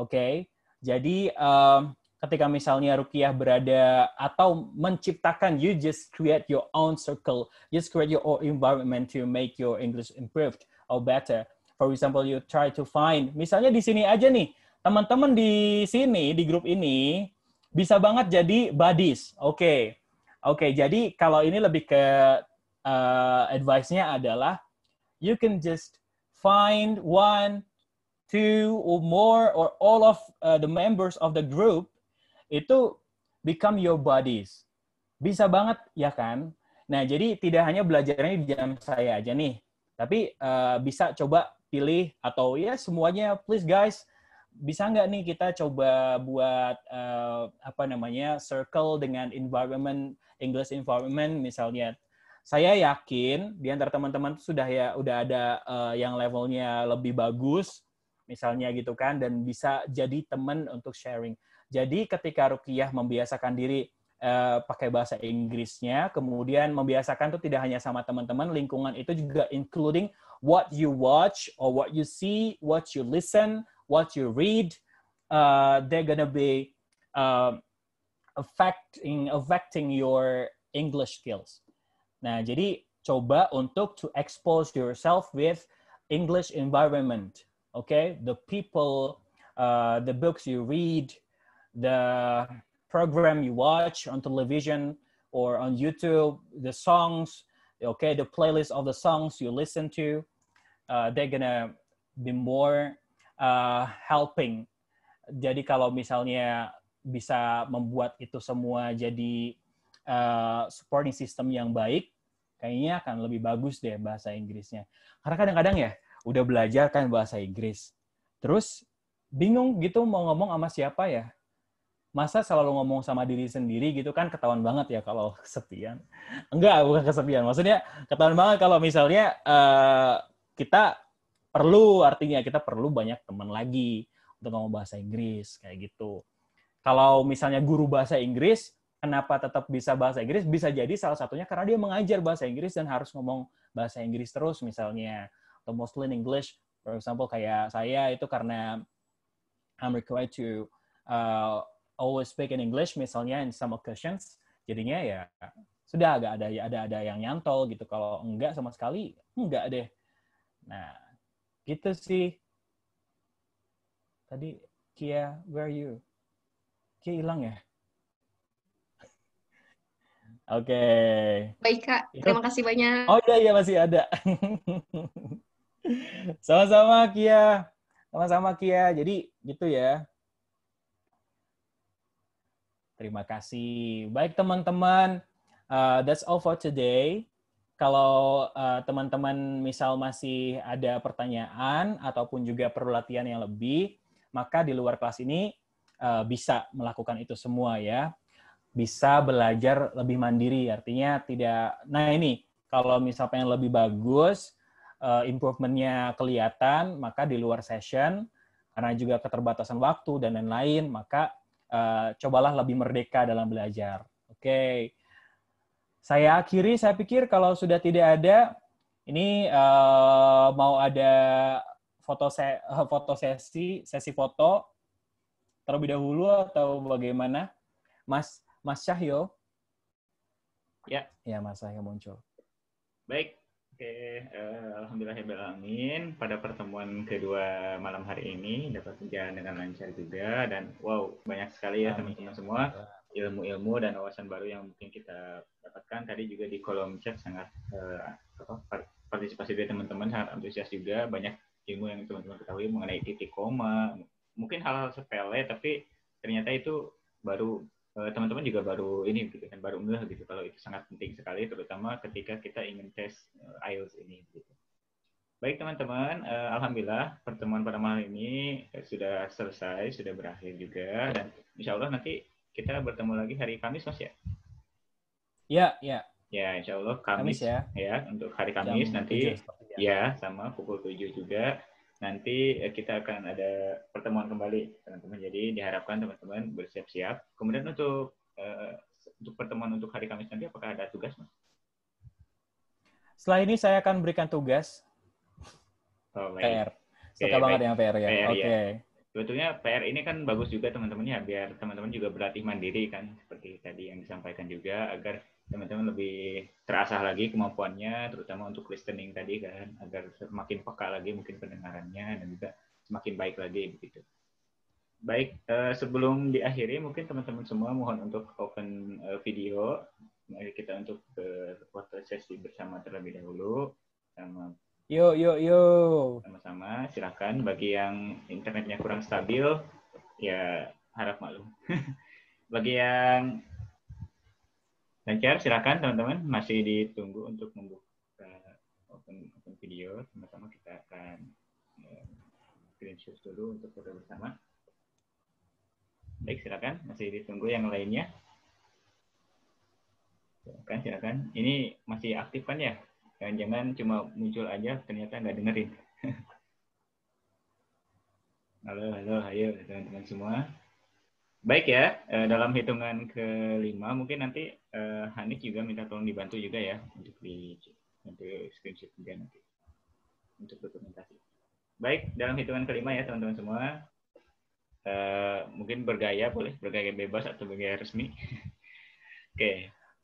Oke. Okay? Jadi uh, ketika misalnya rukiah berada atau menciptakan you just create your own circle, you just create your own environment to make your English improved or better. For example, you try to find. Misalnya di sini aja nih, teman-teman di sini di grup ini bisa banget jadi buddies. Oke. Okay. Oke, okay, jadi kalau ini lebih ke uh, advice-nya adalah you can just find one, two or more or all of uh, the members of the group itu become your buddies. Bisa banget ya kan? Nah, jadi tidak hanya belajarnya di jam saya aja nih, tapi uh, bisa coba pilih atau ya semuanya please guys bisa nggak nih kita coba buat uh, apa namanya circle dengan environment English environment misalnya saya yakin di antara teman-teman sudah ya udah ada uh, yang levelnya lebih bagus misalnya gitu kan dan bisa jadi teman untuk sharing. Jadi ketika Rukiah membiasakan diri Eh, pakai bahasa Inggrisnya, kemudian membiasakan tuh tidak hanya sama teman-teman, lingkungan itu juga including what you watch or what you see, what you listen, what you read, uh, they're gonna be uh, affecting affecting your English skills. Nah, jadi coba untuk to expose yourself with English environment, okay? The people, uh, the books you read, the program you watch on television or on YouTube, the songs, okay, the playlist of the songs you listen to, uh, they're gonna be more uh, helping. Jadi kalau misalnya bisa membuat itu semua jadi uh, supporting system yang baik, kayaknya akan lebih bagus deh bahasa Inggrisnya. Karena kadang-kadang ya udah belajar kan bahasa Inggris, terus bingung gitu mau ngomong sama siapa ya masa selalu ngomong sama diri sendiri gitu kan ketahuan banget ya kalau kesepian. Enggak, bukan kesepian. Maksudnya ketahuan banget kalau misalnya uh, kita perlu artinya kita perlu banyak teman lagi untuk ngomong bahasa Inggris kayak gitu. Kalau misalnya guru bahasa Inggris kenapa tetap bisa bahasa Inggris bisa jadi salah satunya karena dia mengajar bahasa Inggris dan harus ngomong bahasa Inggris terus misalnya atau mostly in English. For example kayak saya itu karena I'm required to uh, always speak in English misalnya in some occasions jadinya ya sudah agak ada ada ada yang nyantol gitu kalau enggak sama sekali enggak deh nah gitu sih tadi Kia where are you Kia hilang ya Oke. Okay. Baik kak, terima kasih banyak. Oh iya iya masih ada. Sama-sama Kia. Sama-sama Kia. Jadi gitu ya. Terima kasih. Baik teman-teman, uh, that's all for today. Kalau uh, teman-teman misal masih ada pertanyaan ataupun juga perlu latihan yang lebih, maka di luar kelas ini uh, bisa melakukan itu semua ya. Bisa belajar lebih mandiri, artinya tidak. Nah ini kalau misal pengen lebih bagus, uh, improvementnya kelihatan, maka di luar session karena juga keterbatasan waktu dan lain-lain, maka Eh, cobalah lebih merdeka dalam belajar. Oke. Okay. Saya akhiri, saya pikir kalau sudah tidak ada, ini uh, mau ada foto se foto sesi, sesi foto terlebih dahulu atau bagaimana? Mas Mas Cahyo. Ya. Ya, Mas Cahyo muncul. Baik, Oke, uh, eh, amin. Pada pertemuan kedua malam hari ini dapat berjalan dengan lancar juga dan wow banyak sekali ya teman-teman semua ilmu-ilmu dan wawasan baru yang mungkin kita dapatkan tadi juga di kolom chat sangat uh, apa, partisipasi dari teman-teman sangat antusias juga banyak ilmu yang teman-teman ketahui mengenai titik koma mungkin hal-hal sepele tapi ternyata itu baru Eh, teman-teman juga baru ini gitu kan baru ngeh gitu kalau itu sangat penting sekali terutama ketika kita ingin tes eh, IELTS ini gitu. Baik teman-teman, uh, alhamdulillah pertemuan pada malam ini sudah selesai, sudah berakhir juga dan insya Allah nanti kita bertemu lagi hari Kamis Mas ya? Ya, ya. Ya, insya Allah Kamis, Kamis ya. ya untuk hari Kamis Jam nanti 7, ya. ya sama pukul 7 juga nanti eh, kita akan ada pertemuan kembali teman-teman. Jadi diharapkan teman-teman bersiap-siap. Kemudian untuk uh, untuk pertemuan untuk hari Kamis nanti apakah ada tugas, Mas? Setelah ini saya akan berikan tugas oh, baik. PR. Suka okay, banget yang PR ya. Iya. Oke. Okay. Ya. Sebetulnya PR ini kan bagus juga teman-teman ya biar teman-teman juga berlatih mandiri kan seperti tadi yang disampaikan juga agar teman-teman lebih terasah lagi kemampuannya, terutama untuk listening tadi kan, agar semakin peka lagi mungkin pendengarannya dan juga semakin baik lagi begitu. Baik, eh, sebelum diakhiri mungkin teman-teman semua mohon untuk open eh, video. Mari kita untuk foto sesi bersama terlebih dahulu. Sama yo yo yo. Sama-sama, silakan bagi yang internetnya kurang stabil ya harap malu bagi yang Lancar, silakan teman-teman. Masih ditunggu untuk membuka open, open video. Sama-sama kita akan screen eh, screenshot dulu untuk foto bersama. Baik, silakan. Masih ditunggu yang lainnya. Silakan, silakan. Ini masih aktif kan ya? Jangan-jangan cuma muncul aja, ternyata nggak dengerin. halo, halo, ayo teman-teman semua. Baik ya, eh, dalam hitungan kelima mungkin nanti uh, Hanif juga minta tolong dibantu juga ya untuk di untuk screenshot juga nanti untuk dokumentasi. Baik, dalam hitungan kelima ya teman-teman semua. Uh, mungkin bergaya boleh bergaya bebas atau bergaya resmi. Oke, okay.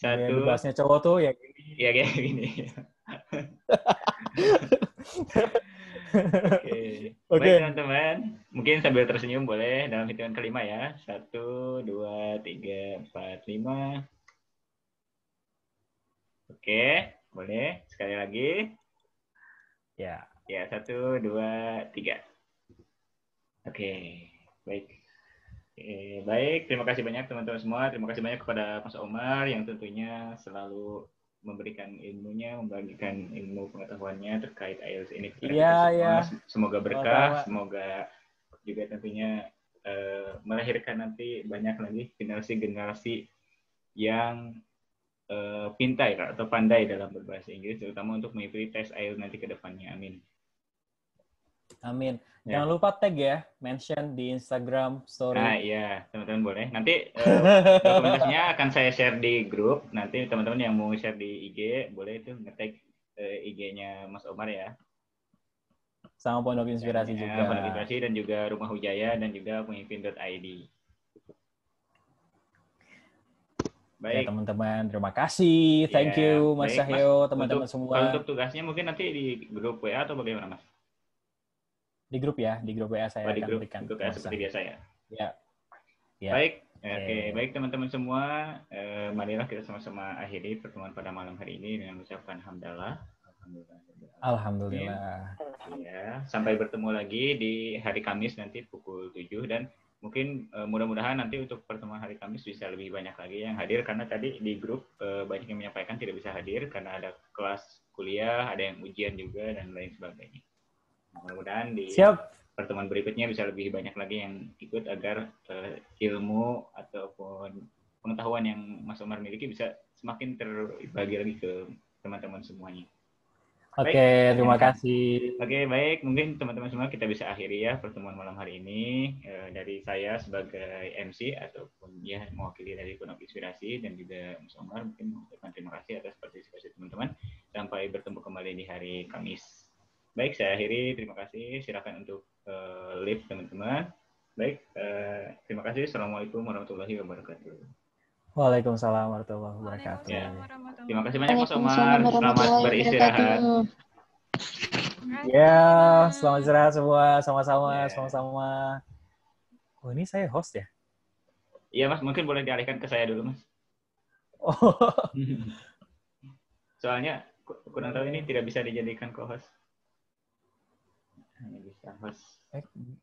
satu. Ya, bebasnya cowok tuh ya gini. Ya kayak gini. Oke, okay. okay. teman-teman. Mungkin sambil tersenyum boleh dalam hitungan kelima ya. Satu, dua, tiga, empat, lima. Oke, boleh sekali lagi. Ya. Ya, satu, dua, tiga. Oke, baik. Oke, baik, terima kasih banyak teman-teman semua. Terima kasih banyak kepada Mas Omar yang tentunya selalu memberikan ilmunya, membagikan ilmu pengetahuannya terkait IELTS ini kepada ya, semua. Ya. Semoga berkah, semoga juga tentunya uh, melahirkan nanti banyak lagi generasi-generasi yang uh, pintai atau pandai dalam berbahasa Inggris, terutama untuk mengikuti tes air nanti ke depannya. Amin. Amin. Ya. Jangan lupa tag ya, mention di Instagram story. Nah, iya, teman-teman boleh. Nanti eh, uh, dokumentasinya akan saya share di grup. Nanti teman-teman yang mau share di IG, boleh itu ngetag uh, eh, IG-nya Mas Omar ya sama Pondok Inspirasi ya, juga. Pondok Inspirasi dan juga Rumah Hujaya dan juga pemimpin.id. Ya, baik. Ya, teman-teman, terima kasih. Thank yeah. you, Mas baik, teman-teman semua. untuk tugasnya mungkin nanti di grup WA atau bagaimana, Mas? Di grup ya, di grup WA saya oh, akan grup, berikan. grup WA seperti biasa ya? Ya. ya. Baik, oke. Okay. okay. Baik, teman-teman semua. Eh, marilah kita sama-sama akhiri pertemuan pada malam hari ini dengan mengucapkan hamdalah. Alhamdulillah. Alhamdulillah. Ya, sampai bertemu lagi di hari Kamis nanti pukul 7 dan mungkin uh, mudah-mudahan nanti untuk pertemuan hari Kamis bisa lebih banyak lagi yang hadir karena tadi di grup uh, banyak yang menyampaikan tidak bisa hadir karena ada kelas kuliah, ada yang ujian juga dan lain sebagainya. mudah-mudahan di Siap. pertemuan berikutnya bisa lebih banyak lagi yang ikut agar uh, ilmu ataupun pengetahuan yang Mas Omar miliki bisa semakin terbagi lagi ke teman-teman semuanya. Oke, okay, terima kasih. Oke, baik. Mungkin teman-teman semua kita bisa akhiri ya pertemuan malam hari ini e, dari saya sebagai MC ataupun ya mewakili dari Pondok Inspirasi dan juga Mas Omar mungkin mengucapkan terima kasih atas partisipasi teman-teman. Sampai bertemu kembali di hari Kamis. Baik, saya akhiri. Terima kasih. Silakan untuk e, live teman-teman. Baik, e, terima kasih. Assalamualaikum warahmatullahi wabarakatuh. Waalaikumsalam warahmatullahi wabarakatuh. Ya. Terima kasih banyak Mas Omar. Selamat beristirahat. Ya, selamat istirahat semua, sama-sama, ya. sama-sama. Oh, ini saya host ya? Iya, Mas. Mungkin boleh dialihkan ke saya dulu, Mas. Oh. Soalnya kurang tahu ini tidak bisa dijadikan co-host. Hanya bisa host. Eh,